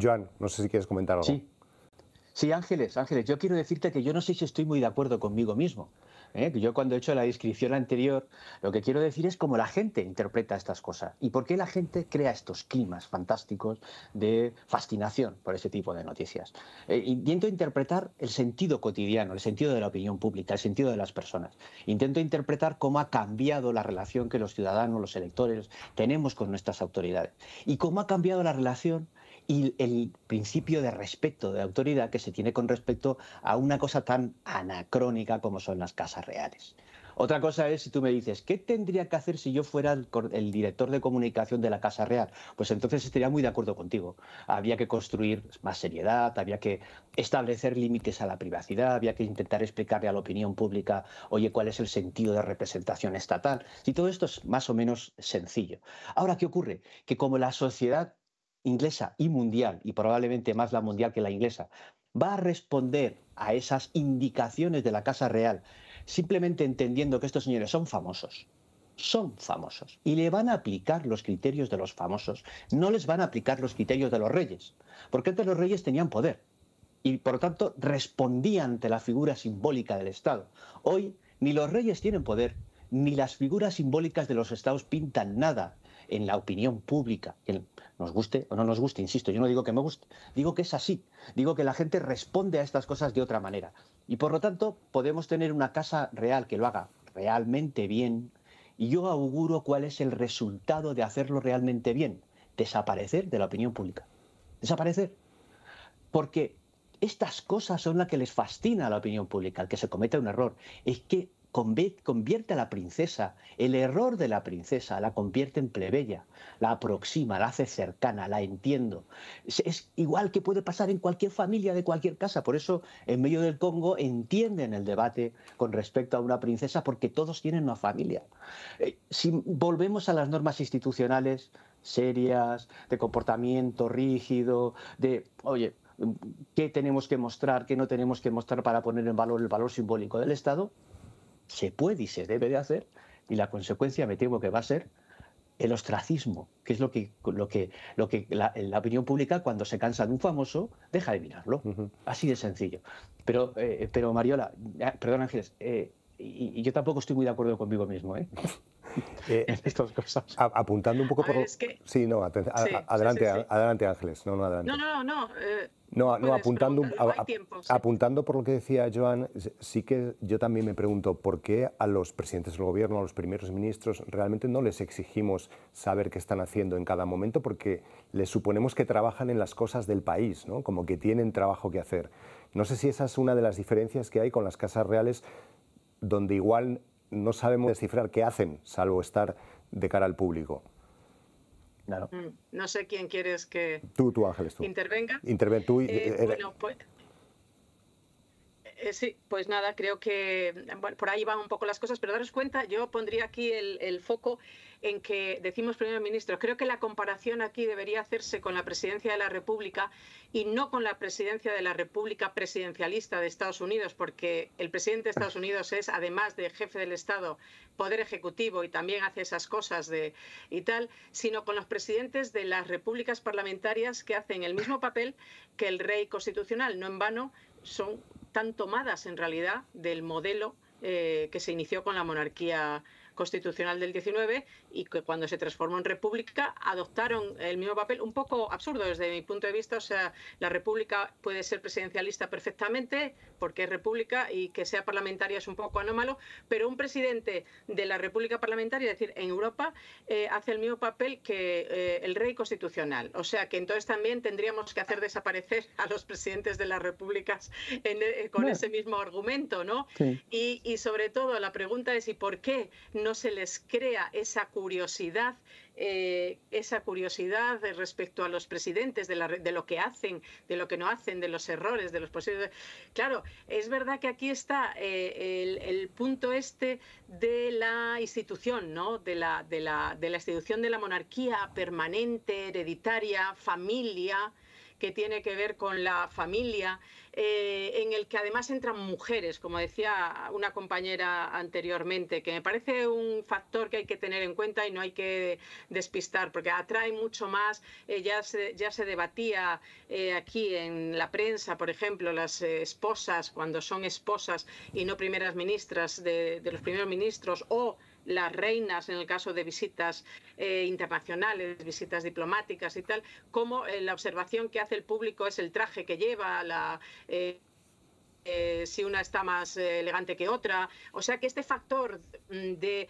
Joan, no sé si quieres comentar algo. Sí. sí, Ángeles, Ángeles, yo quiero decirte que yo no sé si estoy muy de acuerdo conmigo mismo. ¿eh? Yo cuando he hecho la descripción anterior, lo que quiero decir es cómo la gente interpreta estas cosas y por qué la gente crea estos climas fantásticos de fascinación por ese tipo de noticias. Eh, intento interpretar el sentido cotidiano, el sentido de la opinión pública, el sentido de las personas. Intento interpretar cómo ha cambiado la relación que los ciudadanos, los electores tenemos con nuestras autoridades y cómo ha cambiado la relación y el principio de respeto de autoridad que se tiene con respecto a una cosa tan anacrónica como son las casas reales. Otra cosa es si tú me dices, ¿qué tendría que hacer si yo fuera el, director de comunicación de la Casa Real? Pues entonces estaría muy de acuerdo contigo. Había que construir más seriedad, había que establecer límites a la privacidad, había que intentar explicarle a la opinión pública, oye, cuál es el sentido de representación estatal. Y todo esto es más o menos sencillo. Ahora, ¿qué ocurre? Que como la sociedad inglesa y mundial, y probablemente más la mundial que la inglesa, va a responder a esas indicaciones de la Casa Real, simplemente entendiendo que estos señores son famosos, son famosos y le van a aplicar los criterios de los famosos, no les van a aplicar los criterios de los reyes, porque antes los reyes tenían poder y por lo tanto respondían ante la figura simbólica del Estado. Hoy ni los reyes tienen poder, ni las figuras simbólicas de los estados pintan nada en la opinión pública, nos guste o no nos guste, insisto, yo no digo que me guste, digo que es así, digo que la gente responde a estas cosas de otra manera. Y por lo tanto, podemos tener una casa real que lo haga realmente bien, y yo auguro cuál es el resultado de hacerlo realmente bien, desaparecer de la opinión pública. Desaparecer. Porque estas cosas son las que les fascina a la opinión pública, el que se cometa un error. Es que convierte a la princesa, el error de la princesa, la convierte en plebeya, la aproxima, la hace cercana, la entiendo. Es, igual que puede pasar en cualquier familia de cualquier casa, por eso en medio del Congo entienden el debate con respecto a una princesa porque todos tienen una familia. Eh, si volvemos a las normas institucionales serias, de comportamiento rígido, de, oye, ¿qué tenemos que mostrar, qué no tenemos que mostrar para poner en valor el valor simbólico del Estado? se puede y se debe de hacer, y la consecuencia me temo que va a ser el ostracismo, que es lo que, lo que, lo que la, opinión pública cuando se cansa de un famoso deja de mirarlo. Así de sencillo. Pero, eh, pero Mariola, perdón Ángeles, eh, y, yo tampoco estoy muy de acuerdo conmigo mismo ¿eh? eh en estas cosas. apuntando un poco por... Sí, no, adelante, adelante Ángeles. No, no, adelante. no, no, no. no, eh, no apuntando, apuntando por lo que decía Joan, sí que yo también me pregunto por qué a los presidentes del gobierno, a los primeros ministros, realmente no les exigimos saber qué están haciendo en cada momento porque les suponemos que trabajan en las cosas del país, ¿no? como que tienen trabajo que hacer. No sé si esa es una de las diferencias que hay con las casas reales donde igual no sabemos descifrar qué hacen, salvo estar de cara al público. Claro. Mm, no sé quién quieres que tú, tú Ángeles, intervenga. Interven tú. Eh, eh, pues, eh, sí, pues nada, creo que por ahí van un poco las cosas, pero daros cuenta, yo pondría aquí el, el foco en que decimos primer ministro, creo que la comparación aquí debería hacerse con la presidencia de la República y no con la presidencia de la República presidencialista de Estados Unidos, porque el presidente de Estados Unidos es, además de jefe del Estado, poder ejecutivo y también hace esas cosas de, y tal, sino con los presidentes de las repúblicas parlamentarias que hacen el mismo papel que el rey constitucional. No en vano son tan tomadas en realidad del modelo eh, que se inició con la monarquía constitucional del 19 y que cuando se transformó en república adoptaron el mismo papel, un poco absurdo desde mi punto de vista. O sea, la república puede ser presidencialista perfectamente, porque es república y que sea parlamentaria es un poco anómalo, pero un presidente de la república parlamentaria, es decir, en Europa, eh, hace el mismo papel que eh, el rey constitucional. O sea, que entonces también tendríamos que hacer desaparecer a los presidentes de las repúblicas eh, con ese mismo argumento, ¿no? Y, y sobre todo la pregunta es: ¿y por qué no se les crea esa curiosidad, eh, esa curiosidad respecto a los presidentes, de, lo que hacen, de lo que no hacen, de los errores, de los posibles. Claro, es verdad que aquí está eh, el, punto este de la institución, ¿no? De la, de, la, de la institución de la monarquía permanente, hereditaria, familia que tiene que ver con la familia, eh, en el que además entran mujeres, como decía una compañera anteriormente, que me parece un factor que hay que tener en cuenta y no hay que despistar, porque atrae mucho más. Eh, ya, se, ya se debatía eh, aquí en la prensa, por ejemplo, las esposas, cuando son esposas y no primeras ministras de, de los primeros ministros, o las reinas en el caso de visitas eh, internacionales, visitas diplomáticas y tal, como eh, la observación que hace el público es el traje que lleva, la, eh, eh, si una está más eh, elegante que otra. O sea que este factor mm, de,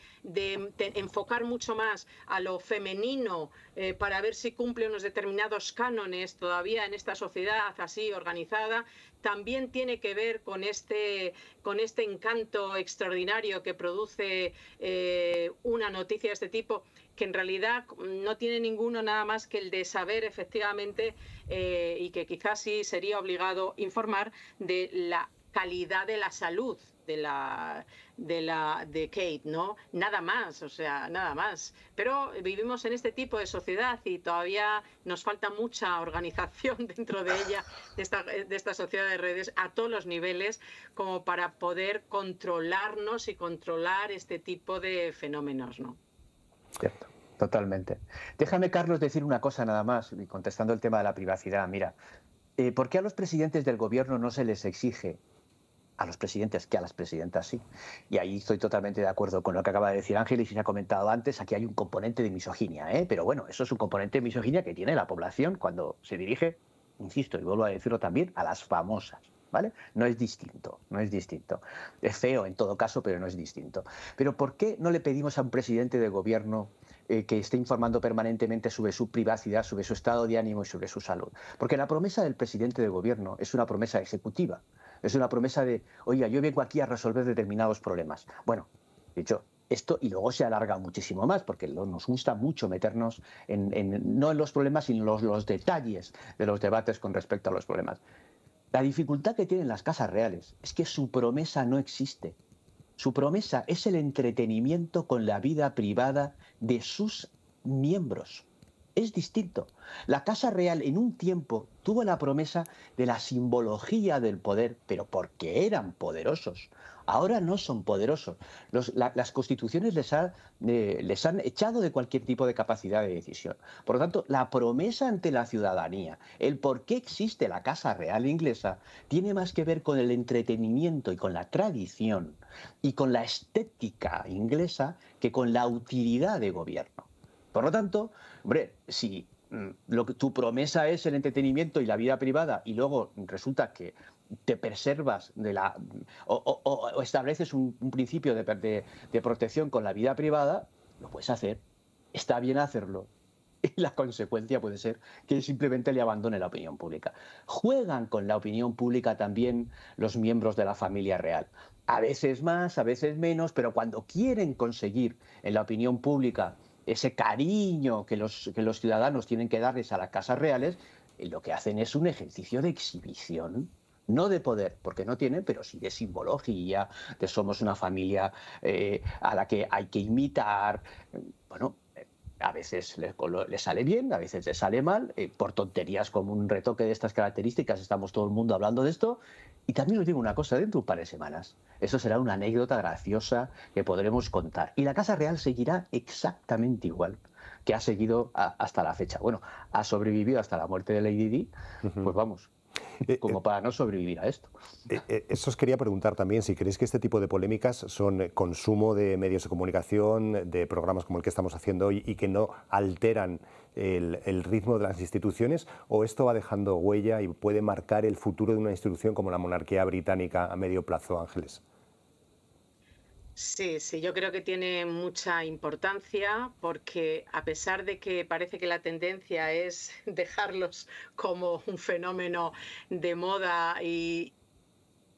enfocar mucho más a lo femenino eh, para ver si cumple unos determinados cánones todavía en esta sociedad así organizada, también tiene que ver con este, con este encanto extraordinario que produce una noticia de este tipo que en realidad no tiene ninguno nada más que el de saber efectivamente eh, y que quizás sí sería obligado informar de la calidad de la salud de de la de Kate, ¿no? Nada más, o sea, nada más. Pero vivimos en este tipo de sociedad y todavía nos falta mucha organización dentro de ella, de esta, de esta sociedad de redes, a todos los niveles, como para poder controlarnos y controlar este tipo de fenómenos, ¿no? Cierto, totalmente. Déjame, Carlos, decir una cosa nada más, y contestando el tema de la privacidad. Mira, eh, ¿por qué a los presidentes del gobierno no se les exige a los presidentes que a las presidentas sí. Y ahí estoy totalmente de acuerdo con lo que acaba de decir Ángel y se ha comentado antes, aquí hay un componente de misoginia, ¿eh? pero bueno, eso es un componente de misoginia que tiene la población cuando se dirige, insisto, y vuelvo a decirlo también, a las famosas. No es distinto, no es distinto. Es feo en todo caso, pero no es distinto. Pero ¿por qué no le pedimos a un presidente de gobierno eh, que esté informando permanentemente sobre su privacidad, sobre su estado de ánimo y sobre su salud? Porque la promesa del presidente de gobierno es una promesa ejecutiva. Es una promesa de, oiga, yo vengo aquí a resolver determinados problemas. Bueno, dicho, esto y luego se alarga muchísimo más, porque nos gusta mucho meternos no en los problemas, sino en los, los detalles de los debates con respecto a los problemas. La dificultad que tienen las casas reales es que su promesa no existe. Su promesa es el entretenimiento con la vida privada de sus miembros es distinto. La Casa Real en un tiempo tuvo la promesa de la simbología del poder, pero porque eran poderosos. Ahora no son poderosos. las constituciones les, eh, les han echado de cualquier tipo de capacidad de decisión. Por lo tanto, la promesa ante la ciudadanía, el por qué existe la Casa Real inglesa, tiene más que ver con el entretenimiento y con la tradición y con la estética inglesa que con la utilidad de gobierno. Por lo tanto, si mm, tu promesa es el entretenimiento y la vida privada y luego resulta que te preservas de o, estableces un, principio de, de, protección con la vida privada, lo puedes hacer. Está bien hacerlo. Y la consecuencia puede ser que simplemente le abandone la opinión pública. Juegan con la opinión pública también los miembros de la familia real. A veces más, a veces menos, pero cuando quieren conseguir en la opinión pública ese cariño que los, que los ciudadanos tienen que darles a las casas reales, eh, lo que hacen es un ejercicio de exhibición no de poder, porque no tienen, pero sí de simbología, de somos una familia eh, a la que hay que imitar. Bueno, a veces le, sale bien, a veces le sale mal, eh, por tonterías como un retoque de estas características, estamos todo el mundo hablando de esto. Y también os digo una cosa, dentro de un par de semanas, eso será una anécdota graciosa que podremos contar. Y la Casa Real seguirá exactamente igual que ha seguido hasta la fecha. Bueno, ha sobrevivido hasta la muerte de Lady Di, pues vamos, eh, eh, como para no sobrevivir a esto. Eh, eso os quería preguntar también, si creéis que este tipo de polémicas son consumo de medios de comunicación, de programas como el que estamos haciendo hoy y que no alteran el, ritmo de las instituciones, o esto va dejando huella y puede marcar el futuro de una institución como la monarquía británica a medio plazo, Ángeles. Sí, sí, yo creo que tiene mucha importancia porque a pesar de que parece que la tendencia es dejarlos como un fenómeno de moda y,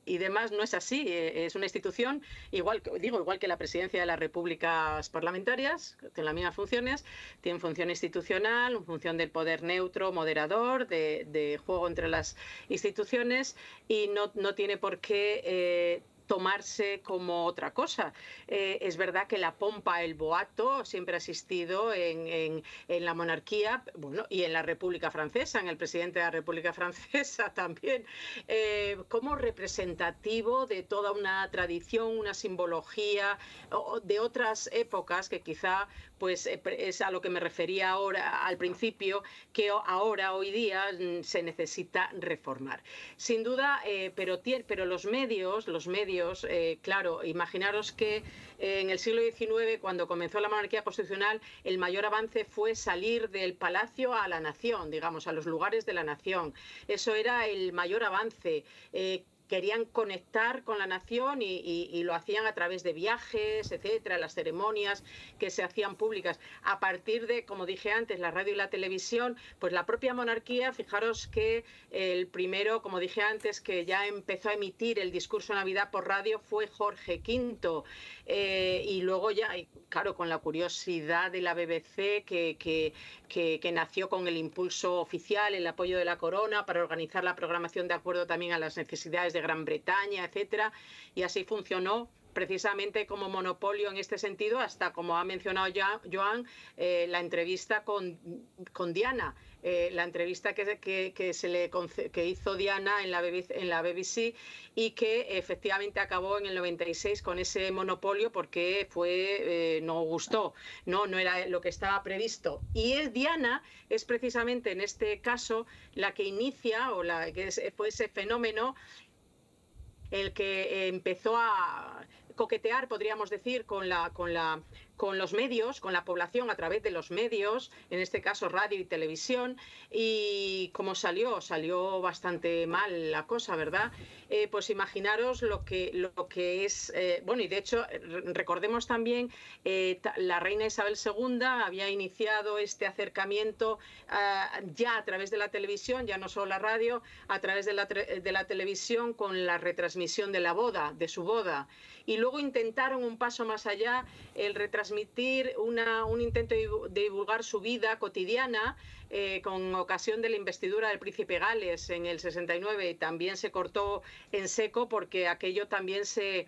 demás no es así. Eh, es una institución, igual digo, igual que la presidencia de las repúblicas parlamentarias, tiene las mismas funciones, tiene función institucional, función del poder neutro, moderador, de, juego entre las instituciones y no, no tiene por qué eh, tomarse como otra cosa. Eh, es verdad que la pompa, el boato, siempre ha existido en, la monarquía bueno, y en la República Francesa, en el presidente de la República Francesa también, eh, como representativo de toda una tradición, una simbología de otras épocas que quizá pues eh, es a lo que me refería ahora al principio, que ahora, hoy día, mm, se necesita reformar. Sin duda, eh, pero, los medios, los medios, eh, claro, imaginaros que en el siglo XIX, cuando comenzó la monarquía constitucional, el mayor avance fue salir del palacio a la nación, digamos, a los lugares de la nación. Eso era el mayor avance querían conectar con la nación y, lo hacían a través de viajes, etcétera, las ceremonias que se hacían públicas. A partir de, como dije antes, la radio y la televisión, pues la propia monarquía, fijaros que el primero, como dije antes, que ya empezó a emitir el discurso de Navidad por radio fue Jorge V. Eh, y luego ya, claro, con la curiosidad de la BBC que, que, que, que nació con el impulso oficial, el apoyo de la corona para organizar la programación de acuerdo también a las necesidades de Gran Bretaña, etcétera, y así funcionó precisamente como monopolio en este sentido, hasta como ha mencionado ya Joan, eh, la entrevista con, con Diana, eh, la entrevista que, que, que se le que hizo Diana en la, BBC, en la BBC y que efectivamente acabó en el 96 con ese monopolio porque fue eh, no gustó, no, no era lo que estaba previsto. Y es Diana es precisamente en este caso la que inicia o la que fue ese fenómeno el que empezó a coquetear, podríamos decir, con la, con la con los medios, con la población a través de los medios, en este caso radio y televisión, y como salió, salió bastante mal la cosa, ¿verdad? Eh, pues imaginaros lo que, lo que es, eh, bueno, y de hecho recordemos también, eh, la reina Isabel II había iniciado este acercamiento ah, ya a través de la televisión, ya no solo la radio, a través de la, de la televisión con la retransmisión de la boda, de su boda, y luego intentaron un paso más allá el retransmisión transmitir un intento de divulgar su vida cotidiana eh, con ocasión de la investidura del príncipe Gales en el 69 y también se cortó en seco porque aquello también se,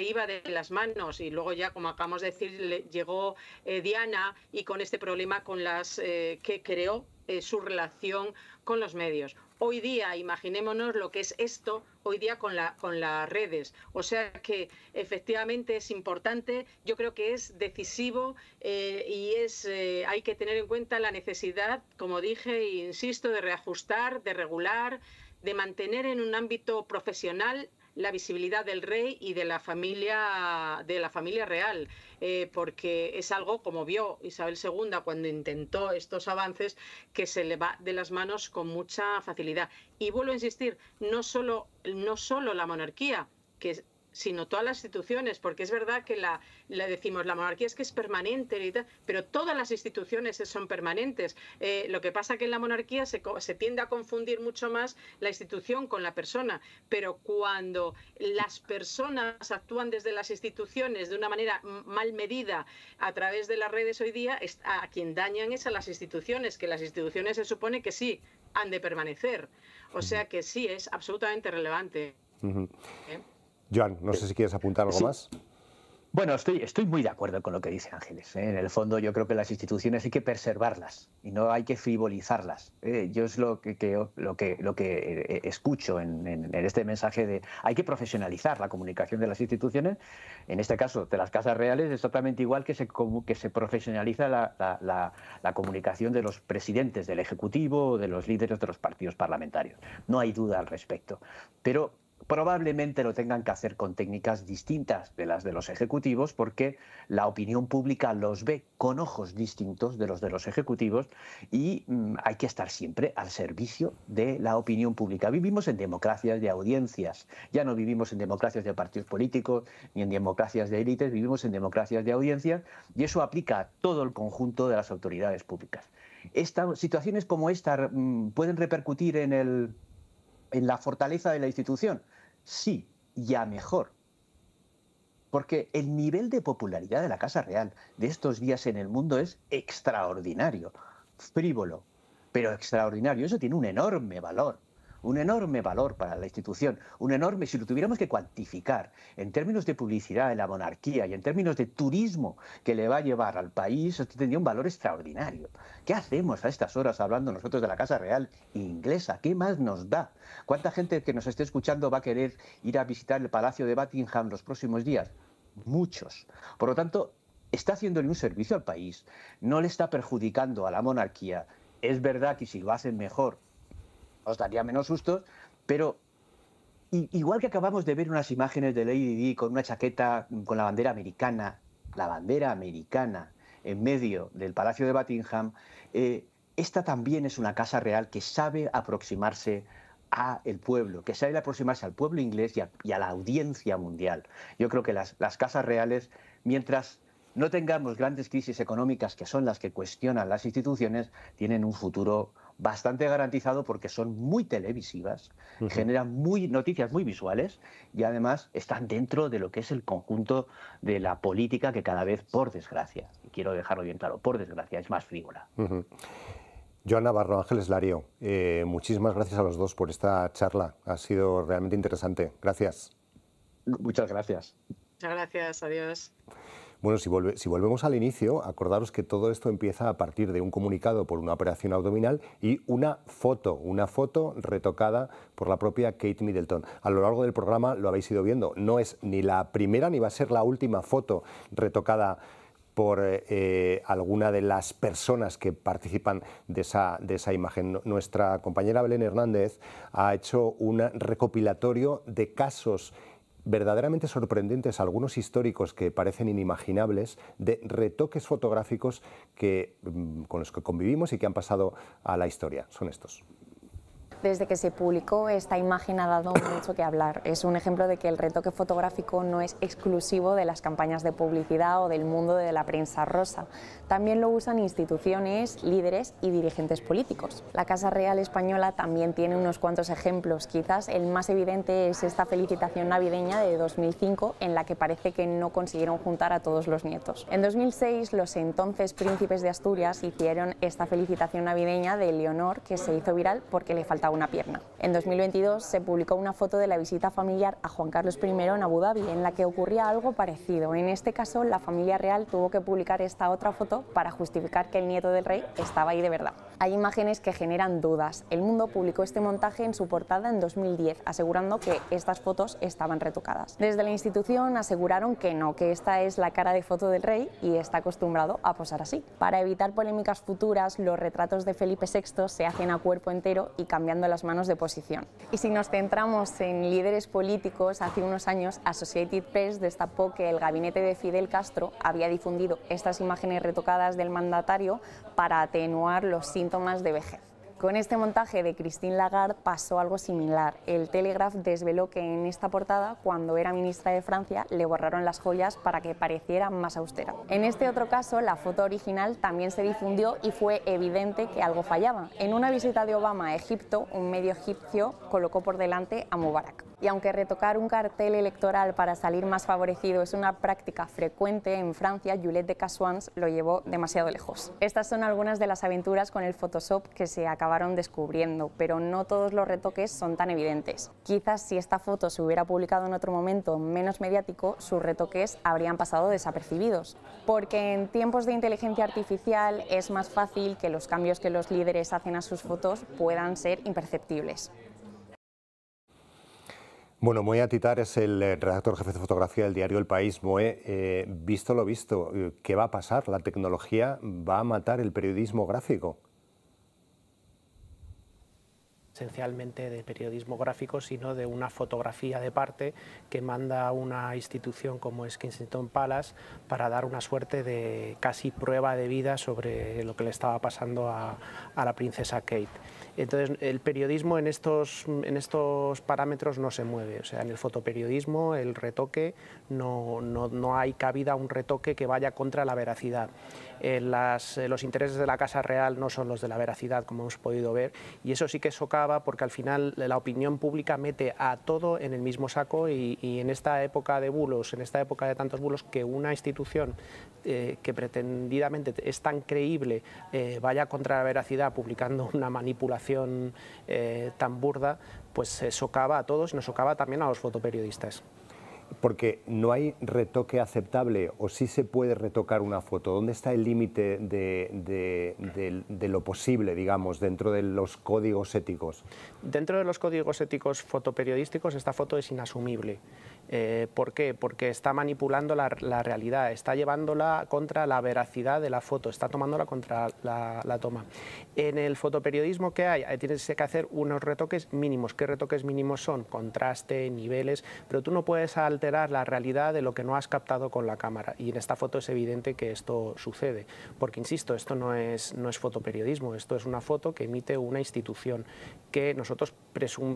iba de las manos y luego ya, como acabamos de decir, llegó eh, Diana y con este problema con las eh, que creó su relación con los medios. Hoy día, imaginémonos lo que es esto hoy día con, las redes. O sea que efectivamente es importante, yo creo que es decisivo eh, y es, eh, hay que tener en cuenta la necesidad, como dije e insisto, de reajustar, de regular, de mantener en un ámbito profesional la visibilidad del rey y de la familia, de la familia real, eh, porque es algo, como vio Isabel II cuando intentó estos avances, que se le va de las manos con mucha facilidad. Y vuelvo a insistir, no solo, no solo la monarquía, que sino todas las instituciones, porque es verdad que la, la decimos, la monarquía es que es permanente, pero todas las instituciones son permanentes. Eh, lo que pasa que en la monarquía se, tiende a confundir mucho más la institución con la persona, pero cuando las personas actúan desde las instituciones de una manera mal medida a través de las redes hoy día, a quien dañan es a las instituciones, que las instituciones se supone que sí han de permanecer. O sea que sí es absolutamente relevante. Joan, no sé si quieres apuntar algo más. Bueno, estoy, estoy muy de acuerdo con lo que dice Ángeles. ¿eh? En el fondo, yo creo que las instituciones hay que preservarlas y no hay que frivolizarlas. ¿eh? Yo es lo que, lo que, lo que eh, escucho en, este mensaje de hay que profesionalizar la comunicación de las instituciones. En este caso, de las casas reales, es totalmente igual que se, que se profesionaliza la, la, comunicación de los presidentes del Ejecutivo o de los líderes de los partidos parlamentarios. No hay duda al respecto. Pero probablemente lo tengan que hacer con técnicas distintas de las de los ejecutivos porque la opinión pública los ve con ojos distintos de los de los ejecutivos y mm, hay que estar siempre al servicio de la opinión pública. Vivimos en democracias de audiencias, ya no vivimos en democracias de partidos políticos ni en democracias de élites, vivimos en democracias de audiencias y eso aplica a todo el conjunto de las autoridades públicas. Estas situaciones como esta mm, pueden repercutir en el en la fortaleza de la institución. Sí, ya mejor. Porque el nivel de popularidad de la Casa Real de estos días en el mundo es extraordinario, frívolo, pero extraordinario. Eso tiene un enorme valor un enorme valor para la institución, un enorme, si lo tuviéramos que cuantificar en términos de publicidad en la monarquía y en términos de turismo que le va a llevar al país, esto tendría un valor extraordinario. ¿Qué hacemos a estas horas hablando nosotros de la Casa Real inglesa? ¿Qué más nos da? ¿Cuánta gente que nos esté escuchando va a querer ir a visitar el Palacio de Buckingham los próximos días? Muchos. Por lo tanto, está haciéndole un servicio al país, no le está perjudicando a la monarquía. Es verdad que si lo hacen mejor os daría menos sustos, pero igual que acabamos de ver unas imágenes de Lady Di con una chaqueta mm, con la bandera americana, la bandera americana en medio del Palacio de Buckingham, eh, esta también es una casa real que sabe aproximarse a el pueblo, que sabe aproximarse al pueblo inglés y a, la audiencia mundial. Yo creo que las, las casas reales, mientras no tengamos grandes crisis económicas que son las que cuestionan las instituciones, tienen un futuro bastante garantizado porque son muy televisivas, generan muy, noticias muy visuales y además están dentro de lo que es el conjunto de la política que cada vez, por desgracia, y quiero dejarlo bien claro, por desgracia, es más frívola. Uh Ángeles Lario, eh, muchísimas gracias a los dos por esta charla. Ha sido realmente interesante. Gracias. Muchas gracias. Muchas gracias. Adiós. Bueno, si, volvemos al inicio, acordaros que todo esto empieza a partir de un comunicado por una operación abdominal y una foto, una foto retocada por la propia Kate Middleton. A lo largo del programa lo habéis ido viendo, no es ni la primera ni va a ser la última foto retocada por eh, eh, alguna de las personas que participan de esa, de esa imagen. Nuestra compañera Belén Hernández ha hecho un recopilatorio de casos verdaderamente sorprendentes, algunos históricos que parecen inimaginables, de retoques fotográficos mm, con los que convivimos y que han pasado a la historia. Son estos desde que se publicó esta imagen ha dado mucho que hablar. Es un ejemplo de que el retoque fotográfico no es exclusivo de las campañas de publicidad o del mundo de la prensa rosa. También lo usan instituciones, líderes y dirigentes políticos. La Casa Real Española también tiene unos cuantos ejemplos. Quizás el más evidente es esta felicitación navideña de 2005 en la que parece que no consiguieron juntar a todos los nietos. En 2006 los entonces príncipes de Asturias hicieron esta felicitación navideña de Leonor que se hizo viral porque le faltaba una pierna. En 2022 se publicó una foto de la visita familiar a Juan Carlos I en Abu Dhabi, en la que ocurría algo parecido. En este caso, la familia real tuvo que publicar esta otra foto para justificar que el nieto del rey estaba ahí de verdad. Hay imágenes que generan dudas. El Mundo publicó este montaje en su portada en 2010, asegurando que estas fotos estaban retocadas. Desde la institución aseguraron que no, que esta es la cara de foto del rey y está acostumbrado a posar así. Para evitar polémicas futuras, los retratos de Felipe VI se hacen a cuerpo entero y cambiando las manos de posición. Y si nos centramos en líderes políticos, hace unos años Associated Press destapó que el gabinete de Fidel Castro había difundido estas imágenes retocadas del mandatario para atenuar los síntomas de vejez. Con este montaje de Christine Lagarde pasó algo similar. El Telegraph desveló que en esta portada, cuando era ministra de Francia, le borraron las joyas para que pareciera más austera. En este otro caso, la foto original también se difundió y fue evidente que algo fallaba. En una visita de Obama a Egipto, un medio egipcio colocó por delante a Mubarak. Y aunque retocar un cartel electoral para salir más favorecido es una práctica frecuente en Francia, Juliette de Casuans lo llevó demasiado lejos. Estas son algunas de las aventuras con el Photoshop que se acabaron descubriendo, pero no todos los retoques son tan evidentes. Quizás si esta foto se hubiera publicado en otro momento menos mediático, sus retoques habrían pasado desapercibidos, porque en tiempos de inteligencia artificial es más fácil que los cambios que los líderes hacen a sus fotos puedan ser imperceptibles. Bueno, Moe Titar es el eh, redactor jefe de fotografía del diario El País. Moe, eh, visto lo visto, eh, ¿qué va a pasar? ¿La tecnología va a matar el periodismo gráfico? esencialmente de periodismo gráfico, sino de una fotografía de parte que manda una institución como es Kensington Palace para dar una suerte de casi prueba de vida sobre lo que le estaba pasando a, la princesa Kate. Entonces, el periodismo en estos, en estos parámetros no se mueve. O sea, en el fotoperiodismo, el retoque, no, no hay cabida a un retoque que vaya contra la veracidad. Eh, eh, los intereses de la Casa Real no son los de la veracidad, como hemos podido ver, y eso sí que socava porque al final la opinión pública mete a todo en el mismo saco y, en esta época de bulos, en esta época de tantos bulos, que una institución eh, que pretendidamente es tan creíble vaya contra la veracidad publicando una manipulación tan burda, pues socava a todos y nos socava también a los fotoperiodistas porque no hay retoque aceptable o sí se puede retocar una foto. ¿Dónde está el límite de, de, lo posible, digamos, dentro de los códigos éticos? Dentro de los códigos éticos fotoperiodísticos esta foto es inasumible. Eh, ¿Por qué? Porque está manipulando la, realidad, está llevándola contra la veracidad de la foto, está tomándola contra la, toma. En el fotoperiodismo que hay, tienes que hacer unos retoques mínimos. ¿Qué retoques mínimos son? Contraste, niveles, pero tú no puedes alterar la realidad de lo que no has captado con la cámara. Y en esta foto es evidente que esto sucede, porque insisto, esto no es, no es fotoperiodismo, esto es una foto que emite una institución que nosotros,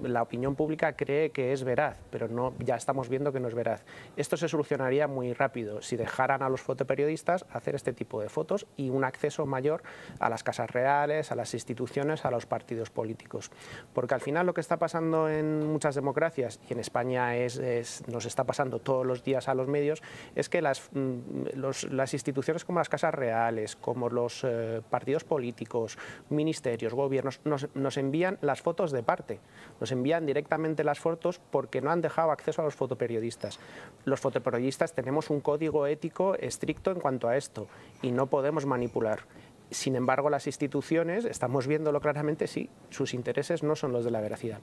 la opinión pública cree que es veraz, pero no, ya estamos viendo que nos es Esto se solucionaría muy rápido si dejaran a los fotoperiodistas hacer este tipo de fotos y un acceso mayor a las casas reales, a las instituciones, a los partidos políticos. Porque al final lo que está pasando en muchas democracias, y en España es, nos está pasando todos los días a los medios, es que las, mm, las instituciones como las casas reales, como los eh, partidos políticos, ministerios, gobiernos, nos, nos envían las fotos de parte, nos envían directamente las fotos porque no han dejado acceso a los fotoperiodistas periodistas. Los fotoperiodistas tenemos un código ético estricto en cuanto a esto y no podemos manipular. Sin embargo, las instituciones, estamos viéndolo claramente, sí, sus intereses no son los de la veracidad.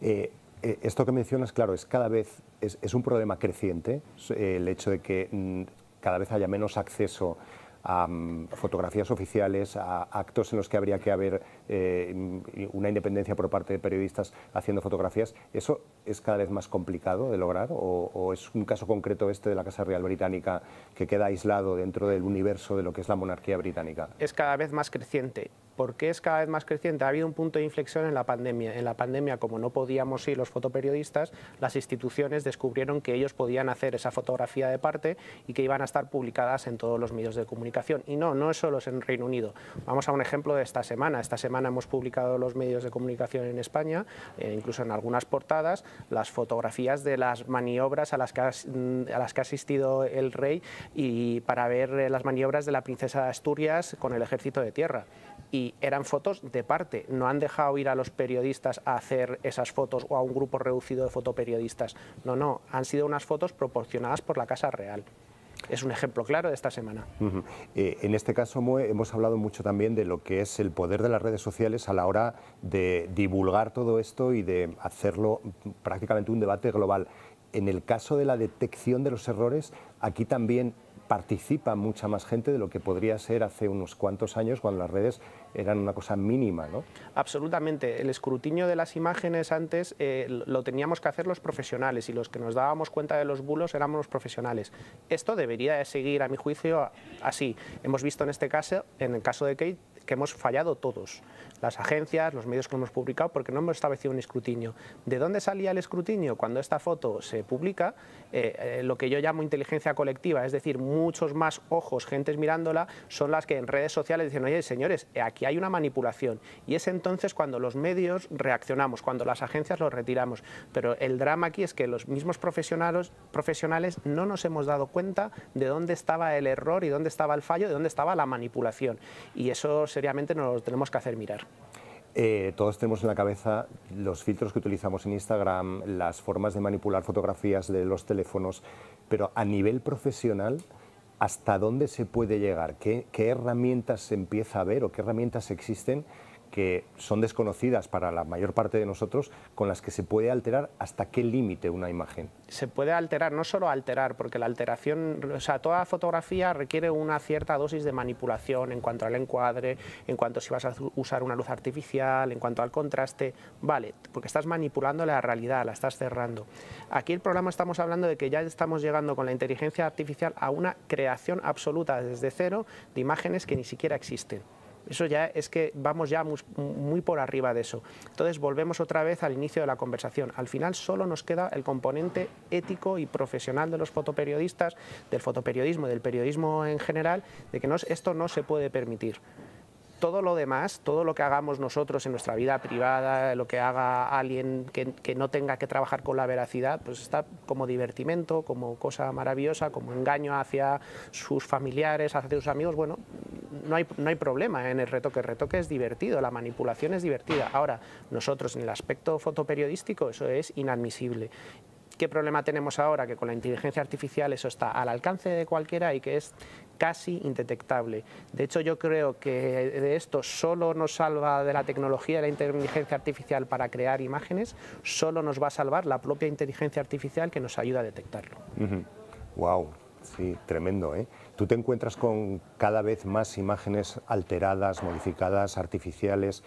Eh, eh, esto que mencionas, claro, es cada vez, es, un problema creciente, eh, el hecho de que mm, cada vez haya menos acceso mm, a fotografías oficiales, a actos en los que habría que haber eh, una independencia por parte de periodistas haciendo fotografías, ¿eso es cada vez más complicado de lograr o, es un caso concreto este de la Casa Real Británica que queda aislado dentro del universo de lo que es la monarquía británica? Es cada vez más creciente. ¿Por qué es cada vez más creciente? Ha habido un punto de inflexión en la pandemia. En la pandemia, como no podíamos ir los fotoperiodistas, las instituciones descubrieron que ellos podían hacer esa fotografía de parte y que iban a estar publicadas en todos los medios de comunicación. Y no, no solo en Reino Unido. Vamos a un ejemplo de esta semana. Esta semana hemos publicado los medios de comunicación en España, eh, incluso en algunas portadas, las fotografías de las maniobras a las que ha, mm, a las que ha asistido el rey y para ver eh, las maniobras de la princesa de Asturias con el ejército de tierra y eran fotos de parte. No han dejado ir a los periodistas a hacer esas fotos o a un grupo reducido de fotoperiodistas. No, no, han sido unas fotos proporcionadas por la Casa Real es un ejemplo claro de esta semana. Eh, en este caso, Moe, hemos hablado mucho también de lo que es el poder de las redes sociales a la hora de divulgar todo esto y de hacerlo prácticamente un debate global. En el caso de la detección de los errores, aquí también participa mucha más gente de lo que podría ser hace unos cuantos años cuando las redes eran una cosa mínima, ¿no? Absolutamente. El escrutinio de las imágenes antes eh, lo teníamos que hacer los profesionales y los que nos dábamos cuenta de los bulos éramos los profesionales. Esto debería de seguir, a mi juicio, así. Hemos visto en este caso, en el caso de Kate, que hemos fallado todos las agencias, los medios que hemos publicado, porque no hemos establecido un escrutinio. ¿De dónde salía el escrutinio? Cuando esta foto se publica, eh, eh, lo que yo llamo inteligencia colectiva, es decir, muchos más ojos, gentes mirándola, son las que en redes sociales dicen, oye, señores, eh, aquí hay una manipulación. Y es entonces cuando los medios reaccionamos, cuando las agencias lo retiramos. Pero el drama aquí es que los mismos profesionales, profesionales no nos hemos dado cuenta de dónde estaba el error y dónde estaba el fallo, de dónde estaba la manipulación. Y eso seriamente nos lo tenemos que hacer mirar. Eh, todos tenemos en la cabeza los filtros que utilizamos en Instagram, las formas de manipular fotografías de los teléfonos, pero a nivel profesional, ¿hasta dónde se puede llegar? ¿Qué, qué herramientas se empieza a ver o qué herramientas existen que son desconocidas para la mayor parte de nosotros, con las que se puede alterar hasta qué límite una imagen. Se puede alterar, no solo alterar, porque la alteración, o sea, toda fotografía requiere una cierta dosis de manipulación en cuanto al encuadre, en cuanto si vas a usar una luz artificial, en cuanto al contraste, vale, porque estás manipulando la realidad, la estás cerrando. Aquí el programa estamos hablando de que ya estamos llegando con la inteligencia artificial a una creación absoluta desde cero de imágenes que ni siquiera existen. Eso ya es que vamos ya muy, por arriba de eso. Entonces volvemos otra vez al inicio de la conversación. Al final solo nos queda el componente ético y profesional de los fotoperiodistas, del fotoperiodismo y del periodismo en general, de que esto no se puede permitir todo lo demás, todo lo que hagamos nosotros en nuestra vida privada, lo que haga alguien que, no tenga que trabajar con la veracidad, pues está como divertimento, como cosa maravillosa, como engaño hacia sus familiares, hacia sus amigos, bueno, no hay, no hay problema en el retoque, el retoque es divertido, la manipulación es divertida. Ahora, nosotros en el aspecto fotoperiodístico eso es inadmisible qué problema tenemos ahora, que con la inteligencia artificial eso está al alcance de cualquiera y que es casi indetectable. De hecho, yo creo que de esto solo nos salva de la tecnología de la inteligencia artificial para crear imágenes, solo nos va a salvar la propia inteligencia artificial que nos ayuda a detectarlo. Wow, sí, tremendo, ¿eh? Tú te encuentras con cada vez más imágenes alteradas, modificadas, artificiales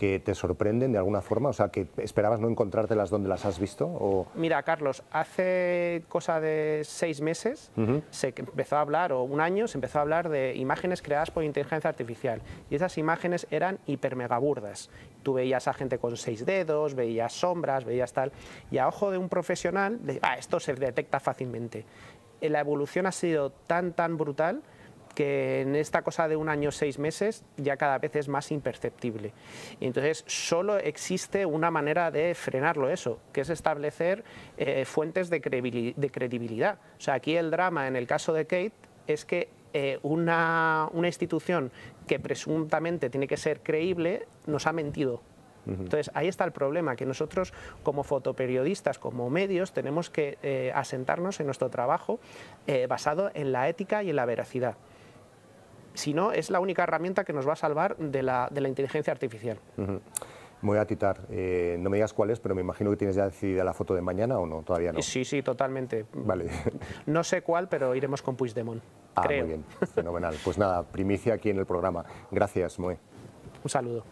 que te sorprenden de alguna forma? O sea, que esperabas no encontrártelas donde las has visto? Mira, Carlos, hace cosa de seis meses se empezó a hablar, o un año, se empezó a hablar de imágenes creadas por inteligencia artificial. Y esas imágenes eran hipermegaburdas. Tú veías a gente con seis dedos, veías sombras, veías tal. Y a ojo de un profesional, ah, esto se detecta fácilmente. La evolución ha sido tan, tan brutal que en esta cosa de un año seis meses ya cada vez es más imperceptible. Y entonces solo existe una manera de frenarlo eso, que es establecer eh, fuentes de credibilidad. O sea, aquí el drama en el caso de Kate es que eh, una, institución que presuntamente tiene que ser creíble nos ha mentido. Entonces, ahí está el problema, que nosotros como fotoperiodistas, como medios, tenemos que eh, asentarnos en nuestro trabajo basado en la ética y en la veracidad si no, es la única herramienta que nos va a salvar de la, inteligencia artificial. Muy atitar. a titar, eh, no me digas cuál es, pero me imagino que tienes ya decidida la foto de mañana o no, todavía no. Sí, sí, totalmente. Vale. No sé cuál, pero iremos con Puigdemont, ah, muy bien, fenomenal. Pues nada, primicia aquí en el programa. Gracias, Moe. Un saludo.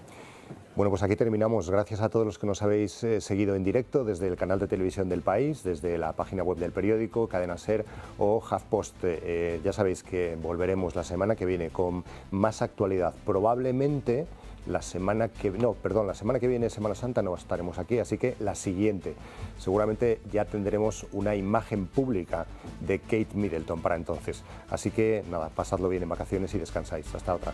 Bueno, pues aquí terminamos. Gracias a todos los que nos habéis eh, seguido en directo desde el canal de televisión del país, desde la página web del periódico, Cadena Ser o HuffPost. Eh, eh, ya sabéis que volveremos la semana que viene con más actualidad. Probablemente la semana que no, perdón, la semana que viene, Semana Santa, no estaremos aquí, así que la siguiente. Seguramente ya tendremos una imagen pública de Kate Middleton para entonces. Así que nada, pasadlo bien en vacaciones y descansáis. Hasta otra.